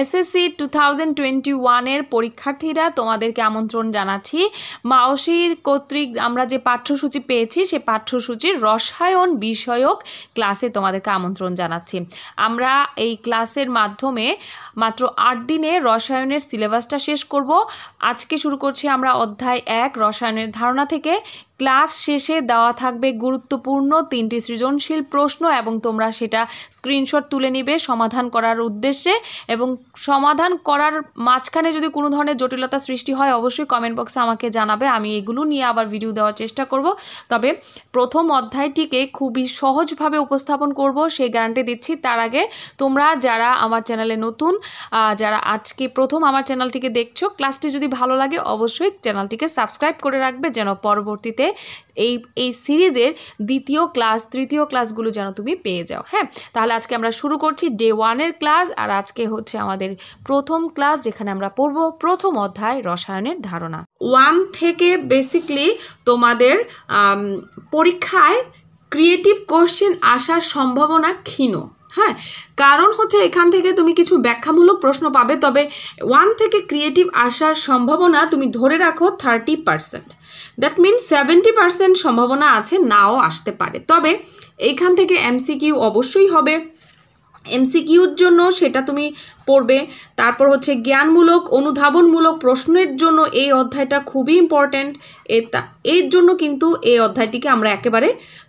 SSC two thousand twenty ওয়ানের পরীক্ষার্থীরা তোমাদেরকে আমন্ত্রণ জানাচ্ছি মাওসির কর্তৃক আমরা যে পাঠ্যসূচি পেয়েছি সে পাঠ্যসূচির রসায়ন বিষয়ক ক্লাসে তোমাদেরকে আমন্ত্রণ জানাচ্ছি আমরা এই ক্লাসের মাধ্যমে মাত্র আট দিনে রসায়নের সিলেবাসটা শেষ করব আজকে শুরু করছি আমরা অধ্যায় এক রসায়নের ধারণা থেকে ক্লাস শেষে দেওয়া থাকবে গুরুত্বপূর্ণ তিনটি সৃজনশীল প্রশ্ন এবং তোমরা সেটা স্ক্রিনশট তুলে নিবে সমাধান করার উদ্দেশ্যে এবং সমাধান করার মাঝখানে যদি কোনো ধরনের জটিলতা সৃষ্টি হয় অবশ্যই কমেন্ট বক্সে আমাকে জানাবে আমি এগুলো নিয়ে আবার ভিডিও দেওয়ার চেষ্টা করব তবে প্রথম অধ্যায়টিকে খুবই সহজভাবে উপস্থাপন করব সেই গ্যারান্টি দিচ্ছি তার আগে তোমরা যারা আমার চ্যানেলে নতুন যারা আজকে প্রথম আমার চ্যানেলটিকে দেখছো ক্লাসটি যদি ভালো লাগে অবশ্যই চ্যানেলটিকে সাবস্ক্রাইব করে রাখবে যেন পরবর্তীতে এই এই সিরিজের দ্বিতীয় ক্লাস তৃতীয় ক্লাসগুলো যেন তুমি পেয়ে যাও হ্যাঁ তাহলে আজকে আমরা শুরু করছি ডে ওয়ানের ক্লাস আর আজকে হচ্ছে আমাদের প্রথম ক্লাস যেখানে আমরা পড়ব প্রথম অধ্যায় রসায়নের ধারণা ওয়ান থেকে বেসিকলি তোমাদের পরীক্ষায় ক্রিয়েটিভ কোশ্চেন আসার সম্ভাবনা ক্ষীণ হ্যাঁ কারণ হচ্ছে এখান থেকে তুমি কিছু ব্যাখ্যামূলক প্রশ্ন পাবে তবে ওয়ান থেকে ক্রিয়েটিভ আসার সম্ভাবনা তুমি ধরে রাখো thirty percent that mean seventy percent সম্ভাবনা আছে নাও আসতে পারে তবে এইখান থেকে এমসিকিউ অবশ্যই হবে এমসিকিউর জন্য সেটা তুমি পড়বে তারপর হচ্ছে জ্ঞানমূলক অনুধাবনমূলক প্রশ্নের জন্য এই অধ্যায়টা খুবই ইম্পর্ট্যান্ট এর জন্য কিন্তু এই অধ্যায়টিকে আমরা একেবারে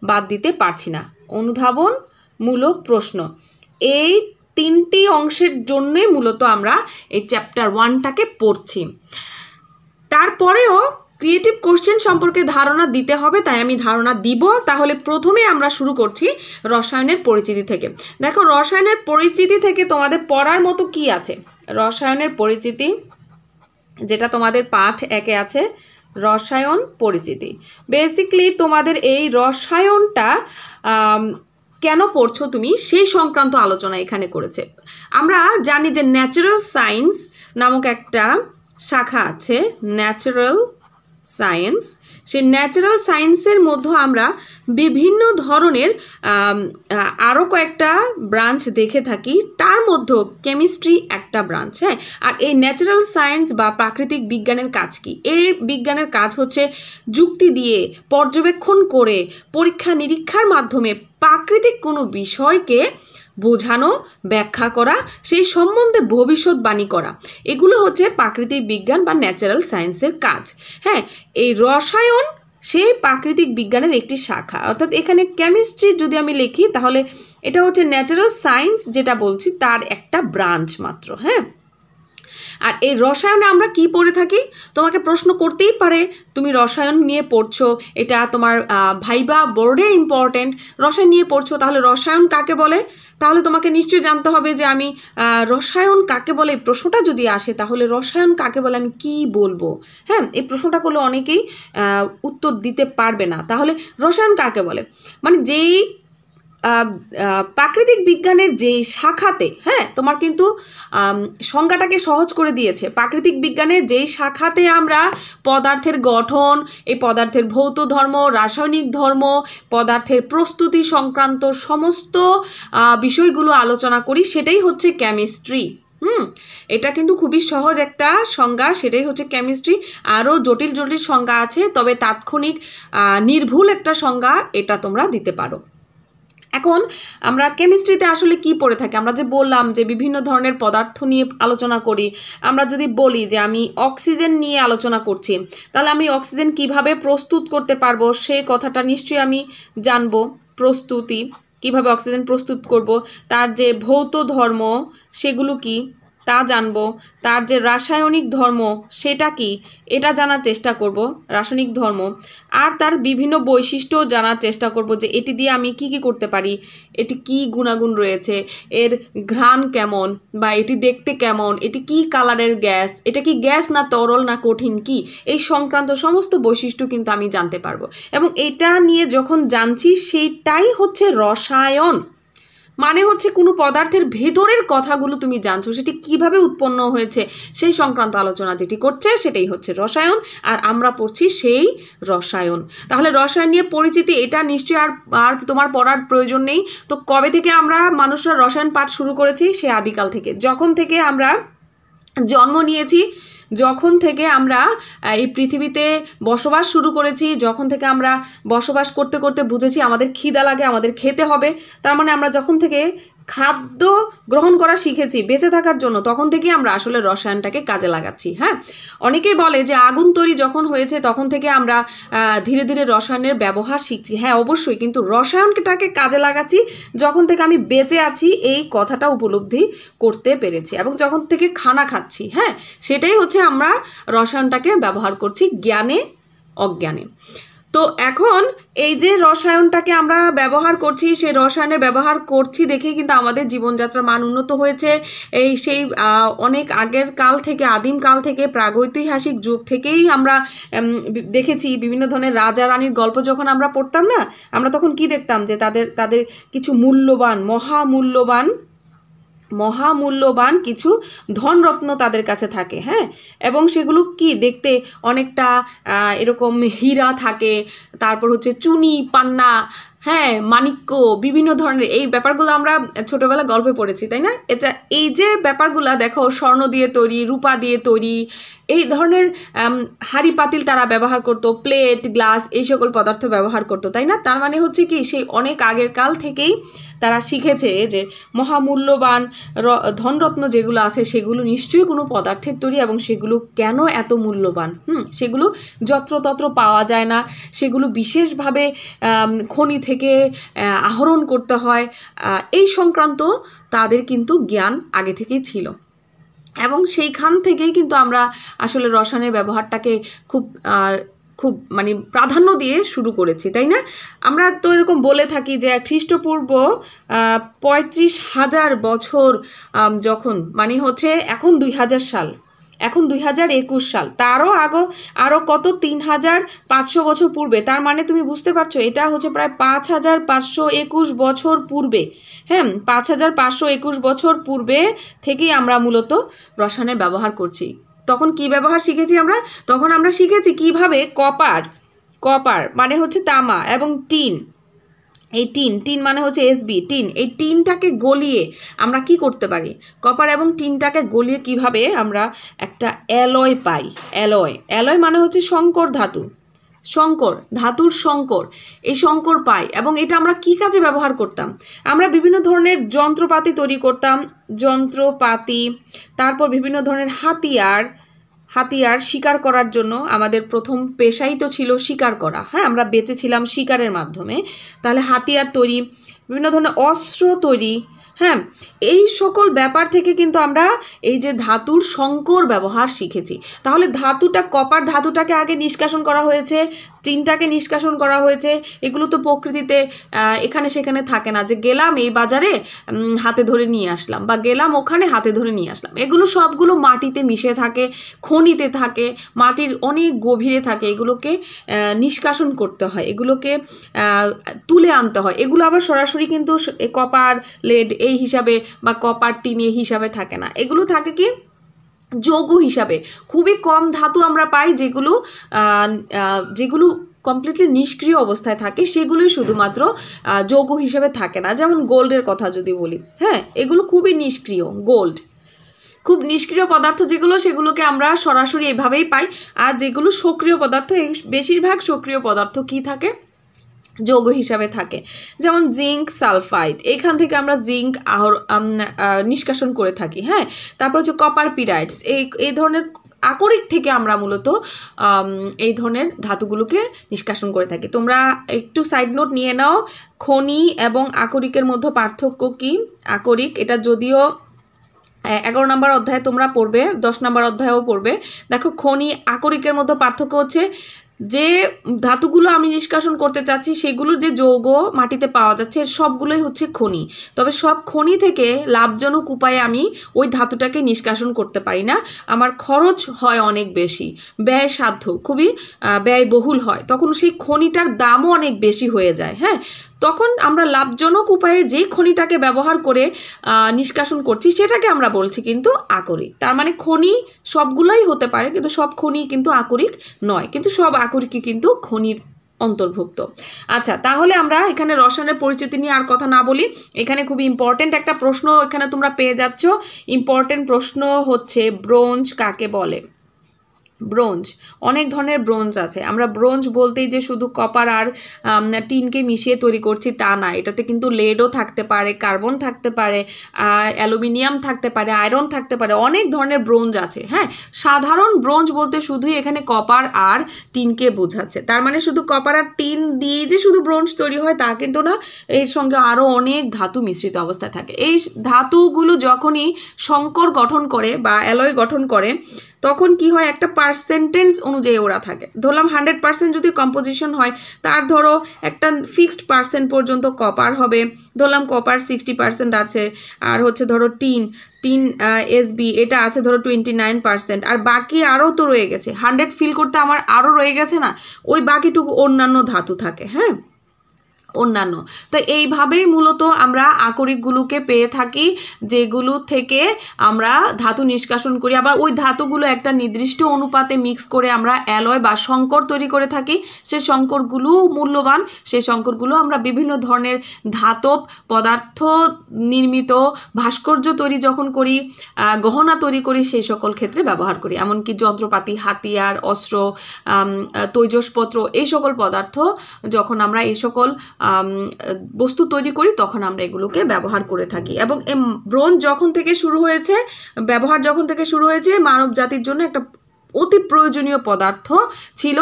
বাদ দিতে পারছি না অনুধাবনমূলক প্রশ্ন এই তিনটি অংশের জন্যই মূলত আমরা এই চ্যাপ্টার ওয়ানটাকে পড়ছি তারপরেও ক্রিয়েটিভ কোশ্চেন সম্পর্কে ধারণা দিতে হবে তাই আমি ধারণা দিব তাহলে প্রথমে আমরা শুরু করছি রসায়নের পরিচিতি থেকে দেখো রসায়নের পরিচিতি থেকে তোমাদের পড়ার মতো কি আছে রসায়নের পরিচিতি যেটা তোমাদের পাঠ একে আছে রসায়ন পরিচিতি বেসিকলি তোমাদের এই রসায়নটা কেন পড়ছো তুমি সেই সংক্রান্ত আলোচনা এখানে করেছে আমরা জানি যে ন্যাচারাল সায়েন্স নামক একটা শাখা আছে ন্যাচারাল সায়েন্স সে ন্যাচারাল সায়েন্সের মধ্যে আমরা বিভিন্ন ধরনের আরও কয়েকটা ব্রাঞ্চ দেখে থাকি তার মধ্যেও কেমিস্ট্রি একটা ব্রাঞ্চ হ্যাঁ আর এই ন্যাচারাল সায়েন্স বা প্রাকৃতিক বিজ্ঞানের কাজ কি এই বিজ্ঞানের কাজ হচ্ছে যুক্তি দিয়ে পর্যবেক্ষণ করে পরীক্ষা নিরীক্ষার মাধ্যমে প্রাকৃতিক কোনো বিষয়কে বোঝানো ব্যাখ্যা করা সেই সম্বন্ধে ভবিষ্যৎবাণী করা এগুলো হচ্ছে প্রাকৃতিক বিজ্ঞান বা ন্যাচারাল সায়েন্সের কাজ হ্যাঁ এই রসায়ন সেই প্রাকৃতিক বিজ্ঞানের একটি শাখা অর্থাৎ এখানে কেমিস্ট্রি যদি আমি লিখি তাহলে এটা হচ্ছে ন্যাচারাল সায়েন্স যেটা বলছি তার একটা ব্রাঞ্চ মাত্র হ্যাঁ আর এই রসায়নে আমরা কি পড়ে থাকি তোমাকে প্রশ্ন করতেই পারে তুমি রসায়ন নিয়ে পড়ছো এটা তোমার ভাইবা বোর্ডে ইম্পর্টেন্ট রসায়ন নিয়ে পড়ছো তাহলে রসায়ন কাকে বলে তাহলে তোমাকে নিশ্চয়ই জানতে হবে যে আমি রসায়ন কাকে বলে প্রশ্নটা যদি আসে তাহলে রসায়ন কাকে বলে আমি কি বলবো হ্যাঁ এই প্রশ্নটা করলে অনেকেই উত্তর দিতে পারবে না তাহলে রসায়ন কাকে বলে মানে যেই প্রাকৃতিক বিজ্ঞানের যে শাখাতে হ্যাঁ তোমার কিন্তু সংজ্ঞাটাকে সহজ করে দিয়েছে প্রাকৃতিক বিজ্ঞানের যেই শাখাতে আমরা পদার্থের গঠন এই পদার্থের ভৌত ধর্ম রাসায়নিক ধর্ম পদার্থের প্রস্তুতি সংক্রান্ত সমস্ত বিষয়গুলো আলোচনা করি সেটাই হচ্ছে কেমিস্ট্রি হুম এটা কিন্তু খুবই সহজ একটা সংজ্ঞা সেটাই হচ্ছে কেমিস্ট্রি আরও জটিল জটিল সংজ্ঞা আছে তবে তাৎক্ষণিক নির্ভুল একটা সংজ্ঞা এটা তোমরা দিতে পারো এখন আমরা কেমিস্ট্রিতে আসলে কি পড়ে থাকি আমরা যে বললাম যে বিভিন্ন ধরনের পদার্থ নিয়ে আলোচনা করি আমরা যদি বলি যে আমি অক্সিজেন নিয়ে আলোচনা করছি তাহলে আমি অক্সিজেন কিভাবে প্রস্তুত করতে পারবো সে কথাটা নিশ্চয়ই আমি জানবো প্রস্তুতি কিভাবে অক্সিজেন প্রস্তুত করব তার যে ভৌত ধর্ম সেগুলো কি তা জানব তার যে রাসায়নিক ধর্ম সেটা কি এটা জানার চেষ্টা করব রাসায়নিক ধর্ম আর তার বিভিন্ন বৈশিষ্ট্য জানার চেষ্টা করব যে এটি দিয়ে আমি কি কি করতে পারি এটি কি গুণাগুণ রয়েছে এর ঘ্রাণ কেমন বা এটি দেখতে কেমন এটি কি কালারের গ্যাস এটা কি গ্যাস না তরল না কঠিন কি এই সংক্রান্ত সমস্ত বৈশিষ্ট্য কিন্তু আমি জানতে পারবো এবং এটা নিয়ে যখন জানছি সেইটাই হচ্ছে রসায়ন মানে হচ্ছে কোনো পদার্থের ভেতরের কথাগুলো তুমি জানছো সেটি কিভাবে উৎপন্ন হয়েছে সেই সংক্রান্ত আলোচনা যেটি করছে সেটাই হচ্ছে রসায়ন আর আমরা পড়ছি সেই রসায়ন তাহলে রসায়ন নিয়ে পরিচিতি এটা নিশ্চয়ই আর আর তোমার পড়ার প্রয়োজন নেই তো কবে থেকে আমরা মানুষরা রসায়ন পাঠ শুরু করেছি সে আদিকাল থেকে যখন থেকে আমরা জন্ম নিয়েছি যখন থেকে আমরা এই পৃথিবীতে বসবাস শুরু করেছি যখন থেকে আমরা বসবাস করতে করতে বুঝেছি আমাদের খিদা লাগে আমাদের খেতে হবে তার মানে আমরা যখন থেকে খাদ্য গ্রহণ করা শিখেছি বেঁচে থাকার জন্য তখন থেকে আমরা আসলে রসায়নটাকে কাজে লাগাচ্ছি হ্যাঁ অনেকেই বলে যে আগুন তৈরি যখন হয়েছে তখন থেকে আমরা ধীরে ধীরে রসায়নের ব্যবহার শিখছি হ্যাঁ অবশ্যই কিন্তু রসায়নটাকে কাজে লাগাচ্ছি যখন থেকে আমি বেঁচে আছি এই কথাটা উপলব্ধি করতে পেরেছি এবং যখন থেকে খানা খাচ্ছি হ্যাঁ সেটাই হচ্ছে আমরা রসায়নটাকে ব্যবহার করছি জ্ঞানে অজ্ঞানে তো এখন এই যে রসায়নটাকে আমরা ব্যবহার করছি সেই রসায়নের ব্যবহার করছি দেখে কিন্তু আমাদের জীবনযাত্রার মান উন্নত হয়েছে এই সেই অনেক আগের কাল থেকে আদিম কাল থেকে প্রাগৈতিহাসিক যুগ থেকেই আমরা দেখেছি বিভিন্ন ধরনের রাজা রানীর গল্প যখন আমরা পড়তাম না আমরা তখন কি দেখতাম যে তাদের তাদের কিছু মূল্যবান মহামূল্যবান মহামূল্যবান কিছু ধনরত্ন তাদের কাছে থাকে হ্যাঁ এবং সেগুলো কি দেখতে অনেকটা এরকম হীরা থাকে তারপর হচ্ছে চুনি পান্না হ্যাঁ মানিক্য বিভিন্ন ধরনের এই ব্যাপারগুলো আমরা ছোটবেলা গল্পে পড়েছি তাই না এটা এই যে ব্যাপারগুলো দেখো স্বর্ণ দিয়ে তৈরি রূপা দিয়ে তৈরি এই ধরনের হাড়ি পাতিল তারা ব্যবহার করতো প্লেট গ্লাস এই সকল পদার্থ ব্যবহার করতো তাই না তার মানে হচ্ছে কি সেই অনেক আগের কাল থেকেই তারা শিখেছে যে মহামূল্যবান ধনরত্ন যেগুলো আছে সেগুলো নিশ্চয়ই কোনো পদার্থের তৈরি এবং সেগুলো কেন এত মূল্যবান হুম সেগুলো যত্রতত্র পাওয়া যায় না সেগুলো বিশেষভাবে খনি থেকে থেকে আহরণ করতে হয় এই সংক্রান্ত তাদের কিন্তু জ্ঞান আগে থেকেই ছিল এবং সেইখান থেকেই কিন্তু আমরা আসলে রসায়নের ব্যবহারটাকে খুব খুব মানে প্রাধান্য দিয়ে শুরু করেছি তাই না আমরা তো এরকম বলে থাকি যে খ্রিস্টপূর্ব পঁয়ত্রিশ হাজার বছর যখন মানে হচ্ছে এখন দুই হাজার সাল এখন দুই হাজার একুশ সাল তারও আগ আরও কত তিন হাজার পাঁচশো বছর পূর্বে তার মানে তুমি বুঝতে পারছো এটা হচ্ছে প্রায় পাঁচ হাজার পাঁচশো একুশ বছর পূর্বে হ্যাঁ পাঁচ হাজার পাঁচশো একুশ বছর পূর্বে থেকেই আমরা মূলত রসায়নের ব্যবহার করছি তখন কি ব্যবহার শিখেছি আমরা তখন আমরা শিখেছি কিভাবে কপার কপার মানে হচ্ছে তামা এবং টিন এই টিন টিন মানে হচ্ছে এসবি টিন এই টিনটাকে গলিয়ে আমরা কি করতে পারি কপার এবং টিনটাকে গলিয়ে কিভাবে আমরা একটা অ্যালয় পাই অ্যালয় অ্যালয় মানে হচ্ছে শঙ্কর ধাতু শঙ্কর ধাতুর শঙ্কর এই শঙ্কর পাই এবং এটা আমরা কি কাজে ব্যবহার করতাম আমরা বিভিন্ন ধরনের যন্ত্রপাতি তৈরি করতাম যন্ত্রপাতি তারপর বিভিন্ন ধরনের হাতিয়ার হাতিয়ার শিকার করার জন্য আমাদের প্রথম পেশাই তো ছিল শিকার করা হ্যাঁ আমরা বেঁচেছিলাম শিকারের মাধ্যমে তাহলে হাতিয়ার তৈরি বিভিন্ন ধরনের অস্ত্র তৈরি হ্যাঁ এই সকল ব্যাপার থেকে কিন্তু আমরা এই যে ধাতুর সংকর ব্যবহার শিখেছি তাহলে ধাতুটা কপার ধাতুটাকে আগে নিষ্কাশন করা হয়েছে টিনটাকে নিষ্কাশন করা হয়েছে এগুলো তো প্রকৃতিতে এখানে সেখানে থাকে না যে গেলাম এই বাজারে হাতে ধরে নিয়ে আসলাম বা গেলাম ওখানে হাতে ধরে নিয়ে আসলাম এগুলো সবগুলো মাটিতে মিশে থাকে খনিতে থাকে মাটির অনেক গভীরে থাকে এগুলোকে নিষ্কাশন করতে হয় এগুলোকে তুলে আনতে হয় এগুলো আবার সরাসরি কিন্তু কপার লেড এই হিসাবে বা কপার টিন এই হিসাবে থাকে না এগুলো থাকে কি যৌগ হিসাবে খুবই কম ধাতু আমরা পাই যেগুলো যেগুলো কমপ্লিটলি নিষ্ক্রিয় অবস্থায় থাকে সেগুলোই শুধুমাত্র যৌগ হিসাবে থাকে না যেমন গোল্ডের কথা যদি বলি হ্যাঁ এগুলো খুবই নিষ্ক্রিয় গোল্ড খুব নিষ্ক্রিয় পদার্থ যেগুলো সেগুলোকে আমরা সরাসরি এভাবেই পাই আর যেগুলো সক্রিয় পদার্থ বেশিরভাগ সক্রিয় পদার্থ কি থাকে যৌগ হিসাবে থাকে যেমন জিঙ্ক সালফাইড এখান থেকে আমরা জিঙ্ক আহর নিষ্কাশন করে থাকি হ্যাঁ তারপর হচ্ছে কপার পিরাইডস এই এই ধরনের আকরিক থেকে আমরা মূলত এই ধরনের ধাতুগুলোকে নিষ্কাশন করে থাকি তোমরা একটু সাইড নোট নিয়ে নাও খনি এবং আকরিকের মধ্যে পার্থক্য কি আকরিক এটা যদিও এগারো নম্বর অধ্যায়ে তোমরা পড়বে দশ নম্বর অধ্যায়েও পড়বে দেখো খনি আকরিকের মধ্যে পার্থক্য হচ্ছে যে ধাতুগুলো আমি নিষ্কাশন করতে চাচ্ছি সেগুলোর যে যৌগ মাটিতে পাওয়া যাচ্ছে সবগুলোই হচ্ছে খনি তবে সব খনি থেকে লাভজনক উপায়ে আমি ওই ধাতুটাকে নিষ্কাশন করতে পারি না আমার খরচ হয় অনেক বেশি ব্যয় সাধ্য খুবই ব্যয়বহুল হয় তখন সেই খনিটার দামও অনেক বেশি হয়ে যায় হ্যাঁ তখন আমরা লাভজনক উপায়ে যে খনিটাকে ব্যবহার করে নিষ্কাশন করছি সেটাকে আমরা বলছি কিন্তু আকরিক তার মানে খনি সবগুলোই হতে পারে কিন্তু সব খনি কিন্তু আকরিক নয় কিন্তু সব আকরিকই কিন্তু খনির অন্তর্ভুক্ত আচ্ছা তাহলে আমরা এখানে রসায়নের পরিচিতি নিয়ে আর কথা না বলি এখানে খুব ইম্পর্টেন্ট একটা প্রশ্ন এখানে তোমরা পেয়ে যাচ্ছ ইম্পর্টেন্ট প্রশ্ন হচ্ছে ব্রোঞ্জ কাকে বলে ব্রোঞ্জ অনেক ধরনের ব্রোঞ্জ আছে আমরা ব্রোঞ্জ বলতেই যে শুধু কপার আর টিনকে মিশিয়ে তৈরি করছি তা না এটাতে কিন্তু লেডও থাকতে পারে কার্বন থাকতে পারে অ্যালুমিনিয়াম থাকতে পারে আয়রন থাকতে পারে অনেক ধরনের ব্রোঞ্জ আছে হ্যাঁ সাধারণ ব্রোঞ্জ বলতে শুধুই এখানে কপার আর টিনকে বোঝাচ্ছে তার মানে শুধু কপার আর টিন দিয়ে যে শুধু ব্রোঞ্জ তৈরি হয় তা কিন্তু না এর সঙ্গে আরও অনেক ধাতু মিশ্রিত অবস্থায় থাকে এই ধাতুগুলো যখনই শঙ্কর গঠন করে বা অ্যালয় গঠন করে তখন কি হয় একটা পার্সেন্টেজ অনুযায়ী ওরা থাকে ধরলাম হান্ড্রেড পার্সেন্ট যদি কম্পোজিশন হয় তার ধরো একটা ফিক্সড পার্সেন্ট পর্যন্ত কপার হবে ধরলাম কপার সিক্সটি পার্সেন্ট আছে আর হচ্ছে ধরো টিন টিন এসবি এটা আছে ধরো টোয়েন্টি নাইন পার্সেন্ট আর বাকি আরও তো রয়ে গেছে হান্ড্রেড ফিল করতে আমার আরও রয়ে গেছে না ওই বাকিটুকু অন্যান্য ধাতু থাকে হ্যাঁ অন্যান্য তো এইভাবেই মূলত আমরা আকরিকগুলোকে পেয়ে থাকি যেগুলো থেকে আমরা ধাতু নিষ্কাশন করি আবার ওই ধাতুগুলো একটা নির্দিষ্ট অনুপাতে মিক্স করে আমরা অ্যালয় বা শঙ্কর তৈরি করে থাকি সে শঙ্করগুলোও মূল্যবান সে শঙ্করগুলো আমরা বিভিন্ন ধরনের ধাতব পদার্থ নির্মিত ভাস্কর্য তৈরি যখন করি গহনা তৈরি করি সেই সকল ক্ষেত্রে ব্যবহার করি এমনকি যন্ত্রপাতি হাতিয়ার অস্ত্র তৈজসপত্র এই সকল পদার্থ যখন আমরা এই সকল বস্তু তৈরি করি তখন আমরা এগুলোকে ব্যবহার করে থাকি এবং ব্রোঞ্জ যখন থেকে শুরু হয়েছে ব্যবহার যখন থেকে শুরু হয়েছে মানব জাতির জন্য একটা অতি প্রয়োজনীয় পদার্থ ছিল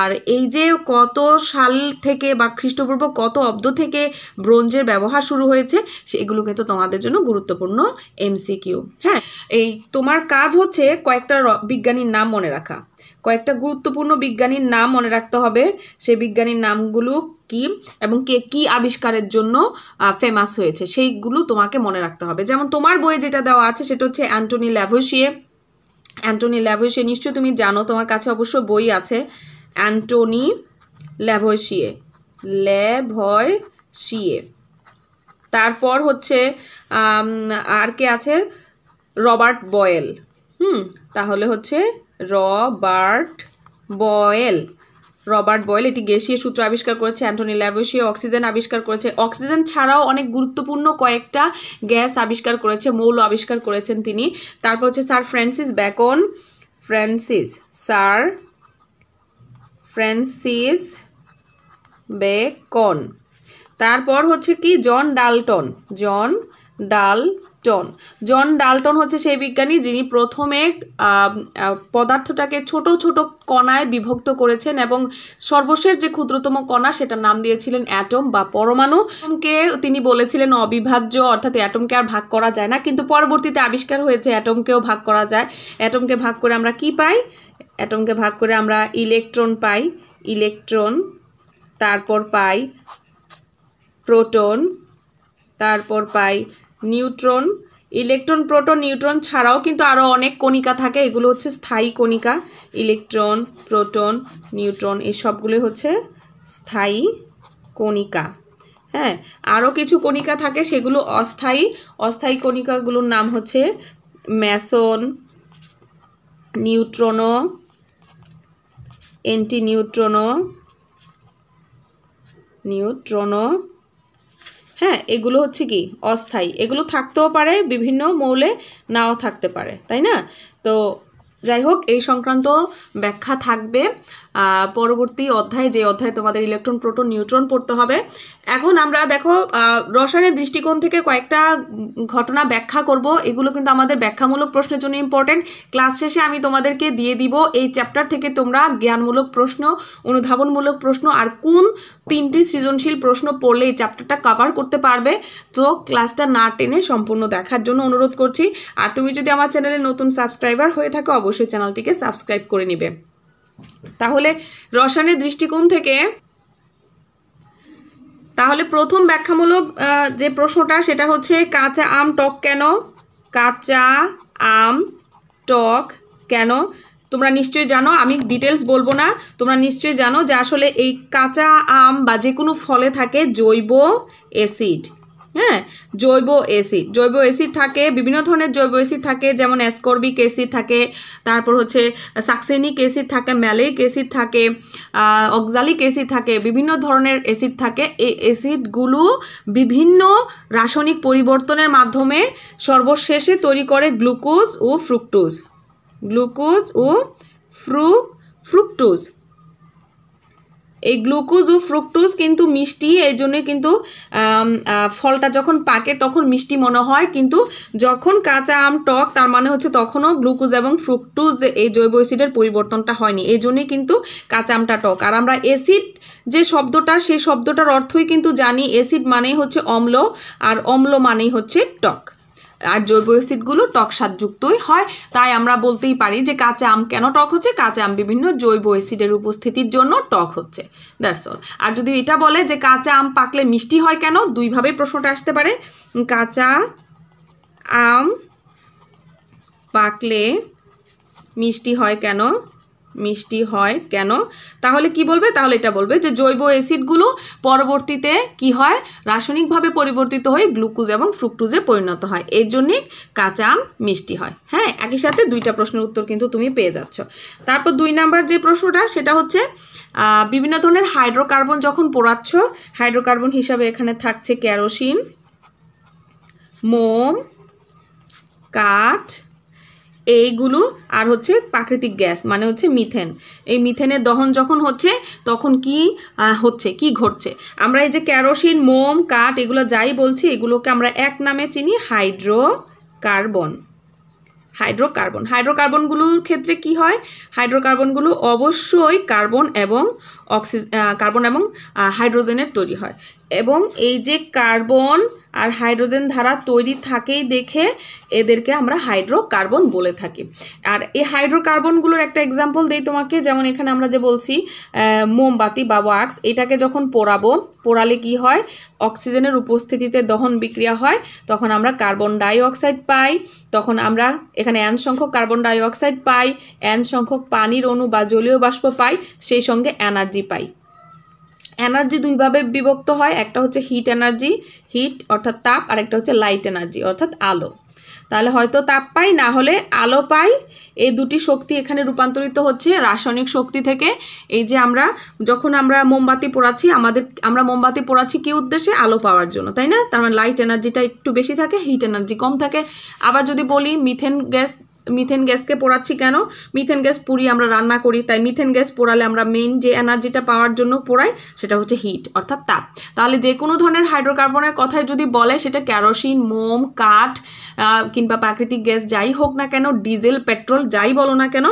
আর এই যে কত সাল থেকে বা খ্রিস্টপূর্ব কত অব্দ থেকে ব্রোঞ্জের ব্যবহার শুরু হয়েছে সেগুলো কিন্তু তোমাদের জন্য গুরুত্বপূর্ণ এমসিকিউ হ্যাঁ এই তোমার কাজ হচ্ছে কয়েকটা বিজ্ঞানীর নাম মনে রাখা কয়েকটা গুরুত্বপূর্ণ বিজ্ঞানীর নাম মনে রাখতে হবে সেই বিজ্ঞানীর নামগুলো কি এবং কে কি আবিষ্কারের জন্য ফেমাস হয়েছে সেইগুলো তোমাকে মনে রাখতে হবে যেমন তোমার বইয়ে যেটা দেওয়া আছে সেটা হচ্ছে অ্যান্টনি ল্যাভোসিয়ে অ্যান্টনি ল্যাভোসিয়ে নিশ্চয়ই তুমি জানো তোমার কাছে অবশ্য বই আছে অ্যান্টনি ল্যাভোসিয়ে ল্যাভয়সিয়ে তারপর হচ্ছে আর কে আছে রবার্ট বয়েল হুম তাহলে হচ্ছে রবার্ট বয়েল রবার্ট বয়েল এটি গ্যাসীয় সূত্র আবিষ্কার করেছে অ্যান্টনি ল্যাভোসিও অক্সিজেন আবিষ্কার করেছে অক্সিজেন ছাড়াও অনেক গুরুত্বপূর্ণ কয়েকটা গ্যাস আবিষ্কার করেছে মৌল আবিষ্কার করেছেন তিনি তারপর হচ্ছে sir Francis Bacon Francis sir Francis Bacon তারপর হচ্ছে কি জন ডালটন জন ডাল ডাল্টন জন ডাল্টন হচ্ছে সেই বিজ্ঞানী যিনি প্রথমে পদার্থটাকে ছোট ছোট কণায় বিভক্ত করেছেন এবং সর্বশেষ যে ক্ষুদ্রতম কণা সেটার নাম দিয়েছিলেন অ্যাটম বা পরমাণুকে তিনি বলেছিলেন অবিভাজ্য অর্থাৎ অ্যাটমকে আর ভাগ করা যায় না কিন্তু পরবর্তীতে আবিষ্কার হয়েছে অ্যাটমকেও ভাগ করা যায় অ্যাটমকে ভাগ করে আমরা কি পাই অ্যাটমকে ভাগ করে আমরা ইলেকট্রন পাই ইলেকট্রন তারপর পাই প্রোটন তারপর পাই নিউট্রন ইলেকট্রন প্রোটন নিউট্রন ছাড়াও কিন্তু আরও অনেক কণিকা থাকে এগুলো হচ্ছে স্থায়ী কণিকা ইলেকট্রন প্রোটন নিউট্রন এই সবগুলো হচ্ছে স্থায়ী কণিকা হ্যাঁ আরও কিছু কণিকা থাকে সেগুলো অস্থায়ী অস্থায়ী কণিকাগুলোর নাম হচ্ছে ম্যাসন নিউট্রনো এন্টি নিউট্রনো নিউট্রনো হ্যাঁ এগুলো হচ্ছে কি অস্থায়ী এগুলো থাকতেও পারে বিভিন্ন মৌলে নাও থাকতে পারে তাই না তো যাই হোক এই সংক্রান্ত ব্যাখ্যা থাকবে পরবর্তী অধ্যায় যে অধ্যায় তোমাদের ইলেকট্রন প্রোটন নিউট্রন পড়তে হবে এখন আমরা দেখো রসায়নের দৃষ্টিকোণ থেকে কয়েকটা ঘটনা ব্যাখ্যা করব এগুলো কিন্তু আমাদের ব্যাখ্যামূলক প্রশ্নের জন্য ইম্পর্টেন্ট ক্লাস শেষে আমি তোমাদেরকে দিয়ে দিব এই চ্যাপ্টার থেকে তোমরা জ্ঞানমূলক প্রশ্ন অনুধাবনমূলক প্রশ্ন আর কোন তিনটি সৃজনশীল প্রশ্ন পড়লে এই চ্যাপ্টারটা কাভার করতে পারবে তো ক্লাসটা না টেনে সম্পূর্ণ দেখার জন্য অনুরোধ করছি আর তুমি যদি আমার চ্যানেলে নতুন সাবস্ক্রাইবার হয়ে থাকো অবশ্যই অবশ্যই চ্যানেলটিকে সাবস্ক্রাইব করে নিবে তাহলে রসায়নের দৃষ্টিকোণ থেকে তাহলে প্রথম ব্যাখ্যামূলক যে প্রশ্নটা সেটা হচ্ছে কাঁচা আম টক কেন কাঁচা আম টক কেন তোমরা নিশ্চয়ই জানো আমি ডিটেলস বলবো না তোমরা নিশ্চয়ই জানো যে আসলে এই কাঁচা আম বা যে কোনো ফলে থাকে জৈব অ্যাসিড হ্যাঁ জৈব এসিড জৈব এসিড থাকে বিভিন্ন ধরনের জৈব এসিড থাকে যেমন অ্যাসকর্বিক এসিড থাকে তারপর হচ্ছে সাকসেনিক এসিড থাকে ম্যালিক এসিড থাকে অক্সালিক এসিড থাকে বিভিন্ন ধরনের এসিড থাকে এই এসিডগুলো বিভিন্ন রাসায়নিক পরিবর্তনের মাধ্যমে সর্বশেষে তৈরি করে গ্লুকোজ ও ফ্রুক্টোজ গ্লুকোজ ও ফ্রু ফ্রুক্টোজ এই গ্লুকোজ ও ফ্রুক্টোজ কিন্তু মিষ্টি এই জন্যে কিন্তু ফলটা যখন পাকে তখন মিষ্টি মনে হয় কিন্তু যখন কাঁচা আম টক তার মানে হচ্ছে তখনও গ্লুকোজ এবং ফ্রুক্টোজ এই জৈব অ্যাসিডের পরিবর্তনটা হয়নি এই জন্যে কিন্তু কাঁচা আমটা টক আর আমরা অ্যাসিড যে শব্দটা সেই শব্দটার অর্থই কিন্তু জানি অ্যাসিড মানেই হচ্ছে অম্ল আর অম্ল মানেই হচ্ছে টক আর জৈব অ্যাসিডগুলো টক স্বাদযুক্তই হয় তাই আমরা বলতেই পারি যে কাঁচা আম কেন টক হচ্ছে কাঁচা আম বিভিন্ন জৈব অ্যাসিডের উপস্থিতির জন্য টক হচ্ছে দ্যাটসল আর যদি এটা বলে যে কাঁচা আম পাকলে মিষ্টি হয় কেন দুইভাবে প্রশ্নটা আসতে পারে কাঁচা আম পাকলে মিষ্টি হয় কেন মিষ্টি হয় কেন তাহলে কি বলবে তাহলে এটা বলবে যে জৈব অ্যাসিডগুলো পরবর্তীতে কি হয় রাসায়নিকভাবে পরিবর্তিত হয়ে গ্লুকোজ এবং ফ্রুক্টোজে পরিণত হয় এর জন্যই কাঁচা আম মিষ্টি হয় হ্যাঁ একই সাথে দুইটা প্রশ্নের উত্তর কিন্তু তুমি পেয়ে যাচ্ছ তারপর দুই নাম্বার যে প্রশ্নটা সেটা হচ্ছে বিভিন্ন ধরনের হাইড্রোকার্বন যখন পোড়াচ্ছ হাইড্রোকার্বন হিসাবে এখানে থাকছে ক্যারোসিন মোম কাঠ এইগুলো আর হচ্ছে প্রাকৃতিক গ্যাস মানে হচ্ছে মিথেন এই মিথেনের দহন যখন হচ্ছে তখন কি হচ্ছে কি ঘটছে আমরা এই যে ক্যারোসিন মোম কাঠ এগুলো যাই বলছি এগুলোকে আমরা এক নামে চিনি হাইড্রোকার্বন হাইড্রোকার্বন হাইড্রোকার্বনগুলোর ক্ষেত্রে কি হয় হাইড্রোকার্বনগুলো অবশ্যই কার্বন এবং অক্সি কার্বন এবং হাইড্রোজেনের তৈরি হয় এবং এই যে কার্বন আর হাইড্রোজেন ধারা তৈরি থাকেই দেখে এদেরকে আমরা হাইড্রোকার্বন বলে থাকি আর এই হাইড্রোকার্বনগুলোর একটা এক্সাম্পল দিই তোমাকে যেমন এখানে আমরা যে বলছি মোমবাতি বা ওয়াক্স এটাকে যখন পোড়াবো পোড়ালে কি হয় অক্সিজেনের উপস্থিতিতে দহন বিক্রিয়া হয় তখন আমরা কার্বন ডাইঅক্সাইড পাই তখন আমরা এখানে অ্যান সংখ্যক কার্বন ডাইঅক্সাইড পাই অ্যান সংখ্যক পানির অণু বা জলীয় বাষ্প পাই সেই সঙ্গে এনার্জি পাই এনার্জি দুইভাবে বিভক্ত হয় একটা হচ্ছে হিট এনার্জি হিট অর্থাৎ তাপ আর একটা হচ্ছে লাইট এনার্জি অর্থাৎ আলো তাহলে হয়তো তাপ পাই না হলে আলো পাই এই দুটি শক্তি এখানে রূপান্তরিত হচ্ছে রাসায়নিক শক্তি থেকে এই যে আমরা যখন আমরা মোমবাতি পোড়াচ্ছি আমাদের আমরা মোমবাতি পোড়াচ্ছি কী উদ্দেশ্যে আলো পাওয়ার জন্য তাই না তার মানে লাইট এনার্জিটা একটু বেশি থাকে হিট এনার্জি কম থাকে আবার যদি বলি মিথেন গ্যাস মিথেন গ্যাসকে পোড়াচ্ছি কেন মিথেন গ্যাস পুরি আমরা রান্না করি তাই মিথেন গ্যাস পোড়ালে আমরা মেইন যে এনার্জিটা পাওয়ার জন্য পোড়াই সেটা হচ্ছে হিট অর্থাৎ তাপ তাহলে যে কোনো ধরনের হাইড্রোকার্বনের কথায় যদি বলে সেটা ক্যারোসিন মোম কাঠ কিংবা প্রাকৃতিক গ্যাস যাই হোক না কেন ডিজেল পেট্রোল যাই বলো না কেন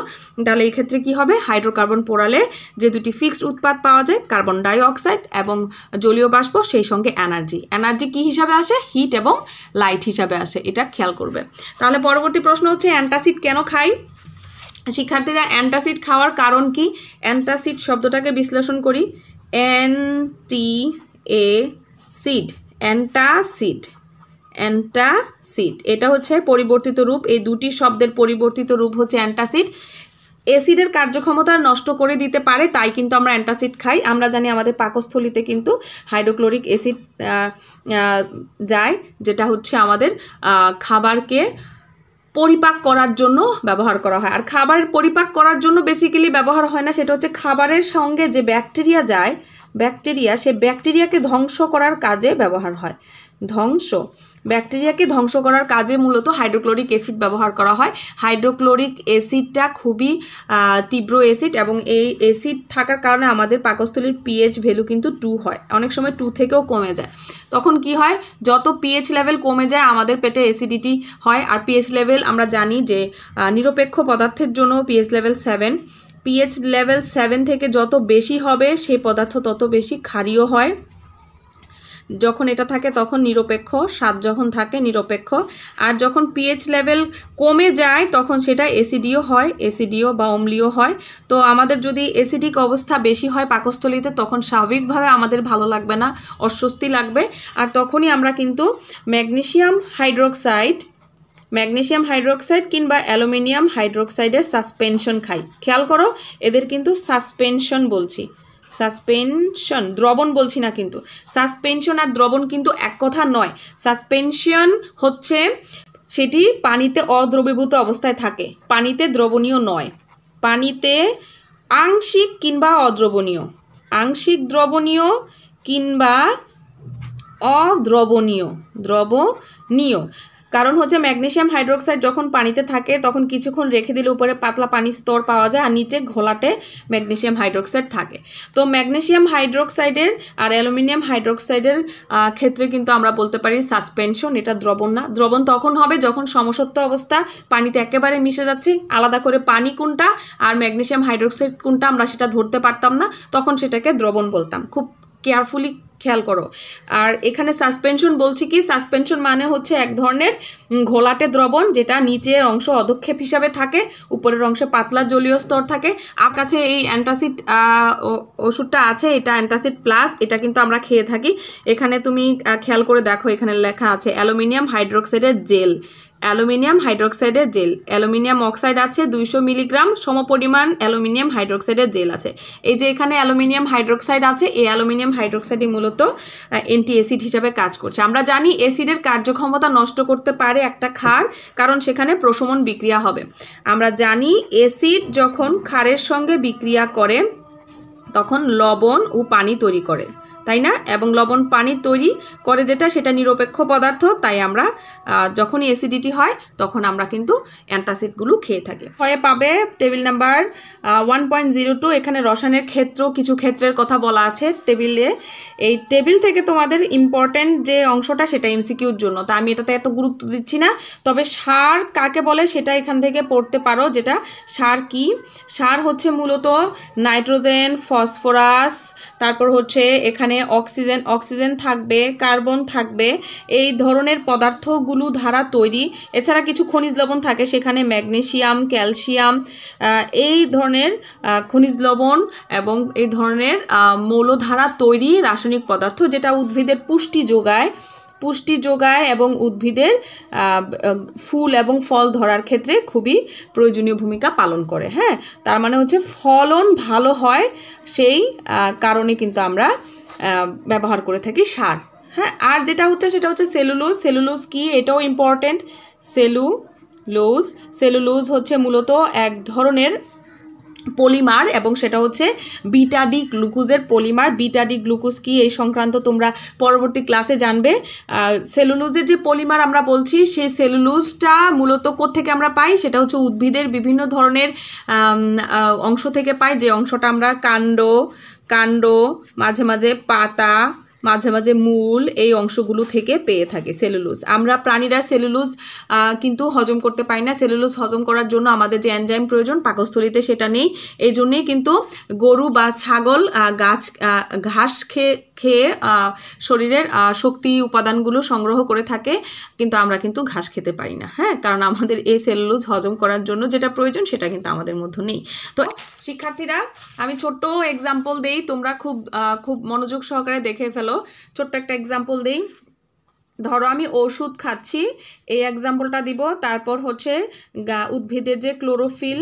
তাহলে এক্ষেত্রে কি হবে হাইড্রোকার্বন পোড়ালে যে দুটি ফিক্সড উৎপাদ পাওয়া যায় কার্বন ডাইঅক্সাইড এবং জলীয় বাষ্প সেই সঙ্গে এনার্জি এনার্জি কি হিসাবে আসে হিট এবং লাইট হিসাবে আসে এটা খেয়াল করবে তাহলে পরবর্তী প্রশ্ন হচ্ছে অ্যান্টাস অ্যান্টাসিড কেন খাই শিক্ষার্থীরা অ্যান্টাসিড খাওয়ার কারণ কি অ্যান্টাসিড শব্দটাকে বিশ্লেষণ করি anti acid antacid antacid এটা হচ্ছে পরিবর্তিত রূপ এই দুটি শব্দের পরিবর্তিত রূপ হচ্ছে অ্যান্টাসিড অ্যাসিডের কার্যক্ষমতা নষ্ট করে দিতে পারে তাই কিন্তু আমরা অ্যান্টাসিড খাই আমরা জানি আমাদের পাকস্থলিতে কিন্তু হাইড্রোক্লোরিক অ্যাসিড যায় যেটা হচ্ছে আমাদের খাবারকে পরিপাক করার জন্য ব্যবহার করা হয় আর খাবারের পরিপাক করার জন্য বেসিক্যালি ব্যবহার হয় না সেটা হচ্ছে খাবারের সঙ্গে যে ব্যাকটেরিয়া যায় ব্যাকটেরিয়া সে ব্যাকটেরিয়াকে ধ্বংস করার কাজে ব্যবহার হয় ধ্বংস ব্যাকটেরিয়াকে ধ্বংস করার কাজে মূলত হাইড্রোক্লোরিক অ্যাসিড ব্যবহার করা হয় হাইড্রোক্লোরিক অ্যাসিডটা খুবই তীব্র অ্যাসিড এবং এই অ্যাসিড থাকার কারণে আমাদের পাকস্থলীর পিএইচ ভ্যালু কিন্তু টু হয় অনেক সময় টু থেকেও কমে যায় তখন কি হয় যত পিএইচ লেভেল কমে যায় আমাদের পেটে অ্যাসিডিটি হয় আর পিএইচ লেভেল আমরা জানি যে নিরপেক্ষ পদার্থের জন্য pH level seven pH level seven থেকে যত বেশি হবে সেই পদার্থ তত বেশি ক্ষারীয় হয় যখন এটা থাকে তখন নিরপেক্ষ স্বাদ যখন থাকে নিরপেক্ষ আর যখন পিএইচ লেভেল কমে যায় তখন সেটা এসিডিও হয় এসিডিও বা অম্লীয় হয় তো আমাদের যদি এসিডিক অবস্থা বেশি হয় পাকস্থলিতে তখন স্বাভাবিকভাবে আমাদের ভালো লাগবে না অস্বস্তি লাগবে আর তখনই আমরা কিন্তু ম্যাগনেশিয়াম হাইড্রোক্সাইড ম্যাগনেশিয়াম হাইড্রোক্সাইড কিংবা অ্যালুমিনিয়াম হাইড্রোক্সাইডের সাসপেনশন খাই খেয়াল করো এদের কিন্তু সাসপেনশন বলছি সাসপেনশন দ্রবণ বলছি না কিন্তু সাসপেনশন আর দ্রবণ কিন্তু এক কথা নয় সাসপেনশন হচ্ছে সেটি পানিতে অদ্রবীভূত অবস্থায় থাকে পানিতে দ্রবণীয় নয় পানিতে আংশিক কিংবা অদ্রবণীয় আংশিক দ্রবণীয় কিংবা অদ্রবণীয় দ্রবণীয় কারণ হচ্ছে ম্যাগনেশিয়াম হাইড্রোক্সাইড যখন পানিতে থাকে তখন কিছুক্ষণ রেখে দিলে উপরে পাতলা পানি স্তর পাওয়া যায় আর নিচে ঘোলাটে ম্যাগনেশিয়াম হাইড্রোক্সাইড থাকে তো ম্যাগনেশিয়াম হাইড্রোক্সাইডের আর অ্যালুমিনিয়াম হাইড্রোক্সাইডের ক্ষেত্রে কিন্তু আমরা বলতে পারি সাসপেনশন এটা দ্রবণ না দ্রবণ তখন হবে যখন সমসত্ব অবস্থা পানিতে একেবারে মিশে যাচ্ছে আলাদা করে পানি কোনটা আর ম্যাগনেশিয়াম হাইড্রোক্সাইড কোনটা আমরা সেটা ধরতে পারতাম না তখন সেটাকে দ্রবণ বলতাম খুব কেয়ারফুলি খেয়াল করো আর এখানে সাসপেনশন বলছি কি সাসপেনশন মানে হচ্ছে এক ধরনের ঘোলাটে দ্রবণ যেটা নিচের অংশ অধক্ষেপ হিসাবে থাকে উপরের অংশে পাতলা জলীয় স্তর থাকে আর কাছে এই অ্যান্টাসিড ওষুধটা আছে এটা অ্যান্টাসিড প্লাস এটা কিন্তু আমরা খেয়ে থাকি এখানে তুমি খেয়াল করে দেখো এখানে লেখা আছে অ্যালুমিনিয়াম হাইড্রোক্সাইডের জেল অ্যালুমিনিয়াম হাইড্রোক্সাইডের জেল অ্যালুমিনিয়াম অক্সাইড আছে দুইশো মিলিগ্রাম সমপরিমাণ অ্যালুমিনিয়াম হাইড্রোক্সাইডের জেল আছে এই যে এখানে অ্যালুমিনিয়াম হাইড্রোক্সাইড আছে এই অ্যালুমিনিয়াম হাইড্রোক্সাইডই মূলত অ্যান্টি অ্যাসিড হিসাবে কাজ করছে আমরা জানি অ্যাসিডের কার্যক্ষমতা নষ্ট করতে পারে একটা খার কারণ সেখানে প্রশমন বিক্রিয়া হবে আমরা জানি অ্যাসিড যখন খারের সঙ্গে বিক্রিয়া করে তখন লবণ ও পানি তৈরি করে তাই না এবং লবণ পানি তৈরি করে যেটা সেটা নিরপেক্ষ পদার্থ তাই আমরা যখনই অ্যাসিডিটি হয় তখন আমরা কিন্তু অ্যান্টাসিডগুলো খেয়ে থাকি হয়ে পাবে table number one point zero two এখানে রসায়নের ক্ষেত্র কিছু ক্ষেত্রের কথা বলা আছে টেবিলে এই টেবিল থেকে তোমাদের ইম্পর্টেন্ট যে অংশটা সেটা এমসিকিউর জন্য তা আমি এটাতে এত গুরুত্ব দিচ্ছি না তবে সার কাকে বলে সেটা এখান থেকে পড়তে পারো যেটা সার কি সার হচ্ছে মূলত নাইট্রোজেন ফসফরাস তারপর হচ্ছে এখানে এখানে অক্সিজেন অক্সিজেন থাকবে কার্বন থাকবে এই ধরনের পদার্থগুলো দ্বারা তৈরি এছাড়া কিছু খনিজ লবণ থাকে সেখানে ম্যাগনেশিয়াম ক্যালসিয়াম এই ধরনের খনিজ লবণ এবং এই ধরনের মৌলধারা তৈরি রাসায়নিক পদার্থ যেটা উদ্ভিদের পুষ্টি যোগায় পুষ্টি যোগায় এবং উদ্ভিদের ফুল এবং ফল ধরার ক্ষেত্রে খুবই প্রয়োজনীয় ভূমিকা পালন করে হ্যাঁ তার মানে হচ্ছে ফলন ভালো হয় সেই কারণে কিন্তু আমরা ব্যবহার করে থাকি সার হ্যাঁ আর যেটা হচ্ছে সেটা হচ্ছে সেলুলোজ সেলুলোজ কি এটাও ইম্পর্টেন্ট সেলু লোজ সেলুলোজ হচ্ছে মূলত এক ধরনের পলিমার এবং সেটা হচ্ছে বিটাডি গ্লুকোজের পলিমার বিটাডি গ্লুকোজ কি এই সংক্রান্ত তোমরা পরবর্তী ক্লাসে জানবে সেলুলোজের যে পলিমার আমরা বলছি সেই সেলুলোজটা মূলত থেকে আমরা পাই সেটা হচ্ছে উদ্ভিদের বিভিন্ন ধরনের অংশ থেকে পাই যে অংশটা আমরা কাণ্ড কাণ্ড মাঝে মাঝে পাতা মাঝে মাঝে মূল এই অংশগুলো থেকে পেয়ে থাকে সেলুলুস আমরা প্রাণীরা সেলুলুস কিন্তু হজম করতে পারি না সেলুলুস হজম করার জন্য আমাদের যে অ্যানজাইম প্রয়োজন পাকস্থলিতে সেটা নেই এই জন্যেই কিন্তু গরু বা ছাগল গাছ ঘাস খেয়ে খেয়ে শরীরের শক্তি উপাদানগুলো সংগ্রহ করে থাকে কিন্তু আমরা কিন্তু ঘাস খেতে পারি না হ্যাঁ কারণ আমাদের এই সেলুলুস হজম করার জন্য যেটা প্রয়োজন সেটা কিন্তু আমাদের মধ্যে নেই তো শিক্ষার্থীরা আমি ছোট্ট এক্সাম্পল দেই তোমরা খুব খুব মনোযোগ সহকারে দেখে ফেলো হলো ছোট্ট একটা এক্সাম্পল দিই ধরো আমি ওষুধ খাচ্ছি এই এক্সাম্পলটা দিব তারপর হচ্ছে উদ্ভিদের যে ক্লোরোফিল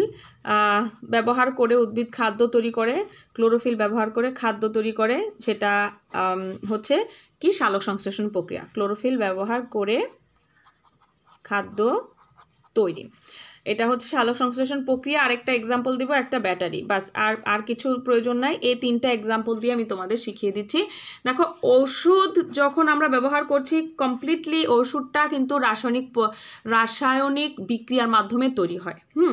ব্যবহার করে উদ্ভিদ খাদ্য তৈরি করে ক্লোরোফিল ব্যবহার করে খাদ্য তৈরি করে সেটা হচ্ছে কি শালক সংশ্লেষণ প্রক্রিয়া ক্লোরোফিল ব্যবহার করে খাদ্য তৈরি এটা হচ্ছে সালোক সংশ্লেষণ প্রক্রিয়া আরেকটা এক্সাম্পল দিব একটা ব্যাটারি বাস আর আর কিছু প্রয়োজন নাই এই তিনটা এক্সাম্পল দিয়ে আমি তোমাদের শিখিয়ে দিচ্ছি দেখো ওষুধ যখন আমরা ব্যবহার করছি কমপ্লিটলি ওষুধটা কিন্তু রাসায়নিক রাসায়নিক বিক্রিয়ার মাধ্যমে তৈরি হয় হুম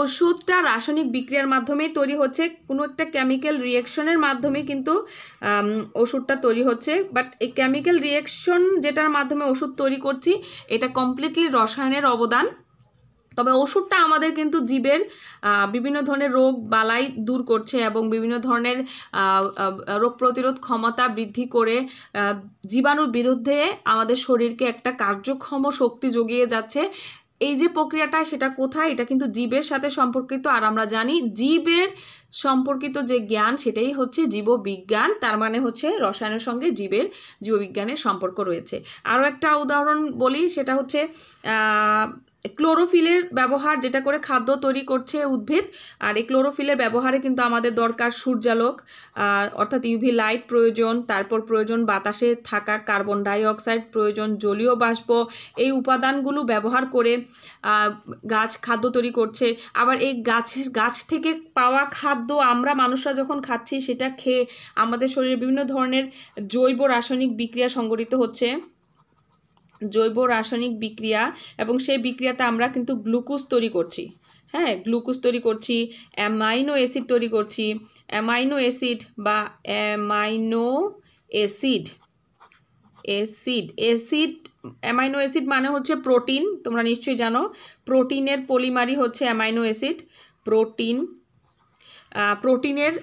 ওষুধটা রাসায়নিক বিক্রিয়ার মাধ্যমে তৈরি হচ্ছে কোনো একটা কেমিক্যাল রিয়েকশনের মাধ্যমে কিন্তু ওষুধটা তৈরি হচ্ছে বাট এই কেমিক্যাল রিয়েকশন যেটার মাধ্যমে ওষুধ তৈরি করছি এটা কমপ্লিটলি রসায়নের অবদান তবে ওষুধটা আমাদের কিন্তু জীবের বিভিন্ন ধরনের রোগ বালাই দূর করছে এবং বিভিন্ন ধরনের রোগ প্রতিরোধ ক্ষমতা বৃদ্ধি করে জীবাণুর বিরুদ্ধে আমাদের শরীরকে একটা কার্যক্ষম শক্তি জুগিয়ে যাচ্ছে এই যে প্রক্রিয়াটা সেটা কোথায় এটা কিন্তু জীবের সাথে সম্পর্কিত আর আমরা জানি জীবের সম্পর্কিত যে জ্ঞান সেটাই হচ্ছে জীববিজ্ঞান তার মানে হচ্ছে রসায়নের সঙ্গে জীবের জীববিজ্ঞানের সম্পর্ক রয়েছে আরও একটা উদাহরণ বলি সেটা হচ্ছে ক্লোরোফিলের ব্যবহার যেটা করে খাদ্য তৈরি করছে উদ্ভিদ আর এই ক্লোরোফিলের ব্যবহারে কিন্তু আমাদের দরকার সূর্যালোক অর্থাৎ ইউভি লাইট প্রয়োজন তারপর প্রয়োজন বাতাসে থাকা কার্বন ডাইঅক্সাইড প্রয়োজন জলীয় বাষ্প এই উপাদানগুলো ব্যবহার করে গাছ খাদ্য তৈরি করছে আবার এই গাছের গাছ থেকে পাওয়া খাদ্য আমরা মানুষরা যখন খাচ্ছি সেটা খেয়ে আমাদের শরীরে বিভিন্ন ধরনের জৈব রাসায়নিক বিক্রিয়া সংগঠিত হচ্ছে জৈব রাসায়নিক বিক্রিয়া এবং সেই বিক্রিয়াতে আমরা কিন্তু গ্লুকোজ তৈরি করছি হ্যাঁ গ্লুকোজ তৈরি করছি অ্যামাইনো অ্যাসিড তৈরি করছি অ্যামাইনো অ্যাসিড বা amino acid acid acid amino acid মানে হচ্ছে প্রোটিন তোমরা নিশ্চয়ই জানো প্রোটিনের পলিমারি হচ্ছে অ্যামাইনো অ্যাসিড প্রোটিন প্রোটিনের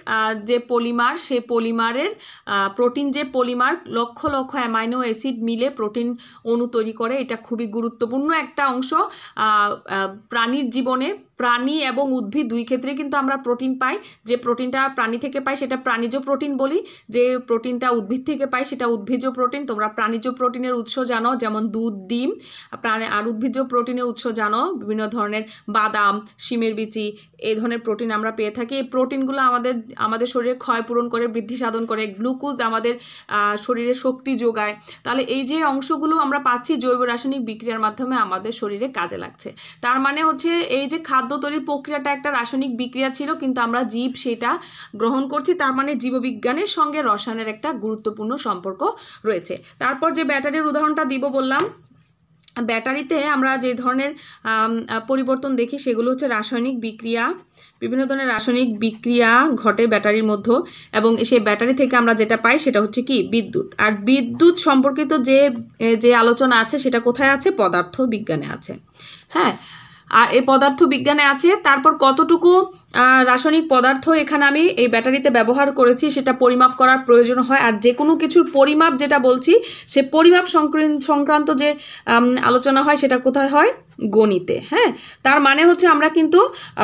যে পলিমার সে পলিমারের প্রোটিন যে পলিমার লক্ষ লক্ষ অ্যামাইনো অ্যাসিড মিলে প্রোটিন অণু তৈরি করে এটা খুবই গুরুত্বপূর্ণ একটা অংশ প্রাণীর জীবনে প্রাণী এবং উদ্ভিদ দুই ক্ষেত্রে কিন্তু আমরা প্রোটিন পাই যে প্রোটিনটা প্রাণী থেকে পাই সেটা প্রাণীজ প্রোটিন বলি যে প্রোটিনটা উদ্ভিদ থেকে পাই সেটা উদ্ভিজ প্রোটিন তোমরা প্রাণীজ প্রোটিনের উৎস জানো যেমন দুধ ডিম প্রাণী আর উদ্ভিজ প্রোটিনের উৎস জানো বিভিন্ন ধরনের বাদাম শিমের বিচি এই ধরনের প্রোটিন আমরা পেয়ে থাকি এই প্রোটিনগুলো আমাদের আমাদের শরীরে ক্ষয় পূরণ করে বৃদ্ধি সাধন করে গ্লুকোজ আমাদের শরীরে শক্তি যোগায় তাহলে এই যে অংশগুলো আমরা পাচ্ছি জৈব রাসায়নিক বিক্রিয়ার মাধ্যমে আমাদের শরীরে কাজে লাগছে তার মানে হচ্ছে এই যে খাদ্য খাদ্য তৈরির প্রক্রিয়াটা একটা রাসায়নিক বিক্রিয়া ছিল কিন্তু আমরা জীব সেটা গ্রহণ করছি তার মানে জীববিজ্ঞানের সঙ্গে রসায়নের একটা গুরুত্বপূর্ণ সম্পর্ক রয়েছে তারপর যে ব্যাটারির উদাহরণটা দিব বললাম ব্যাটারিতে আমরা যে ধরনের পরিবর্তন দেখি সেগুলো হচ্ছে রাসায়নিক বিক্রিয়া বিভিন্ন ধরনের রাসায়নিক বিক্রিয়া ঘটে ব্যাটারির মধ্যে এবং সেই ব্যাটারি থেকে আমরা যেটা পাই সেটা হচ্ছে কি বিদ্যুৎ আর বিদ্যুৎ সম্পর্কিত যে যে আলোচনা আছে সেটা কোথায় আছে পদার্থ বিজ্ঞানে আছে হ্যাঁ আর এই পদার্থ বিজ্ঞানে আছে তারপর কতটুকু রাসায়নিক পদার্থ এখানে আমি এই ব্যাটারিতে ব্যবহার করেছি সেটা পরিমাপ করার প্রয়োজন হয় আর যে কোনো কিছুর পরিমাপ যেটা বলছি সে পরিমাপ সংক্রান্ত যে আলোচনা হয় সেটা কোথায় হয় গণিতে হ্যাঁ তার মানে হচ্ছে আমরা কিন্তু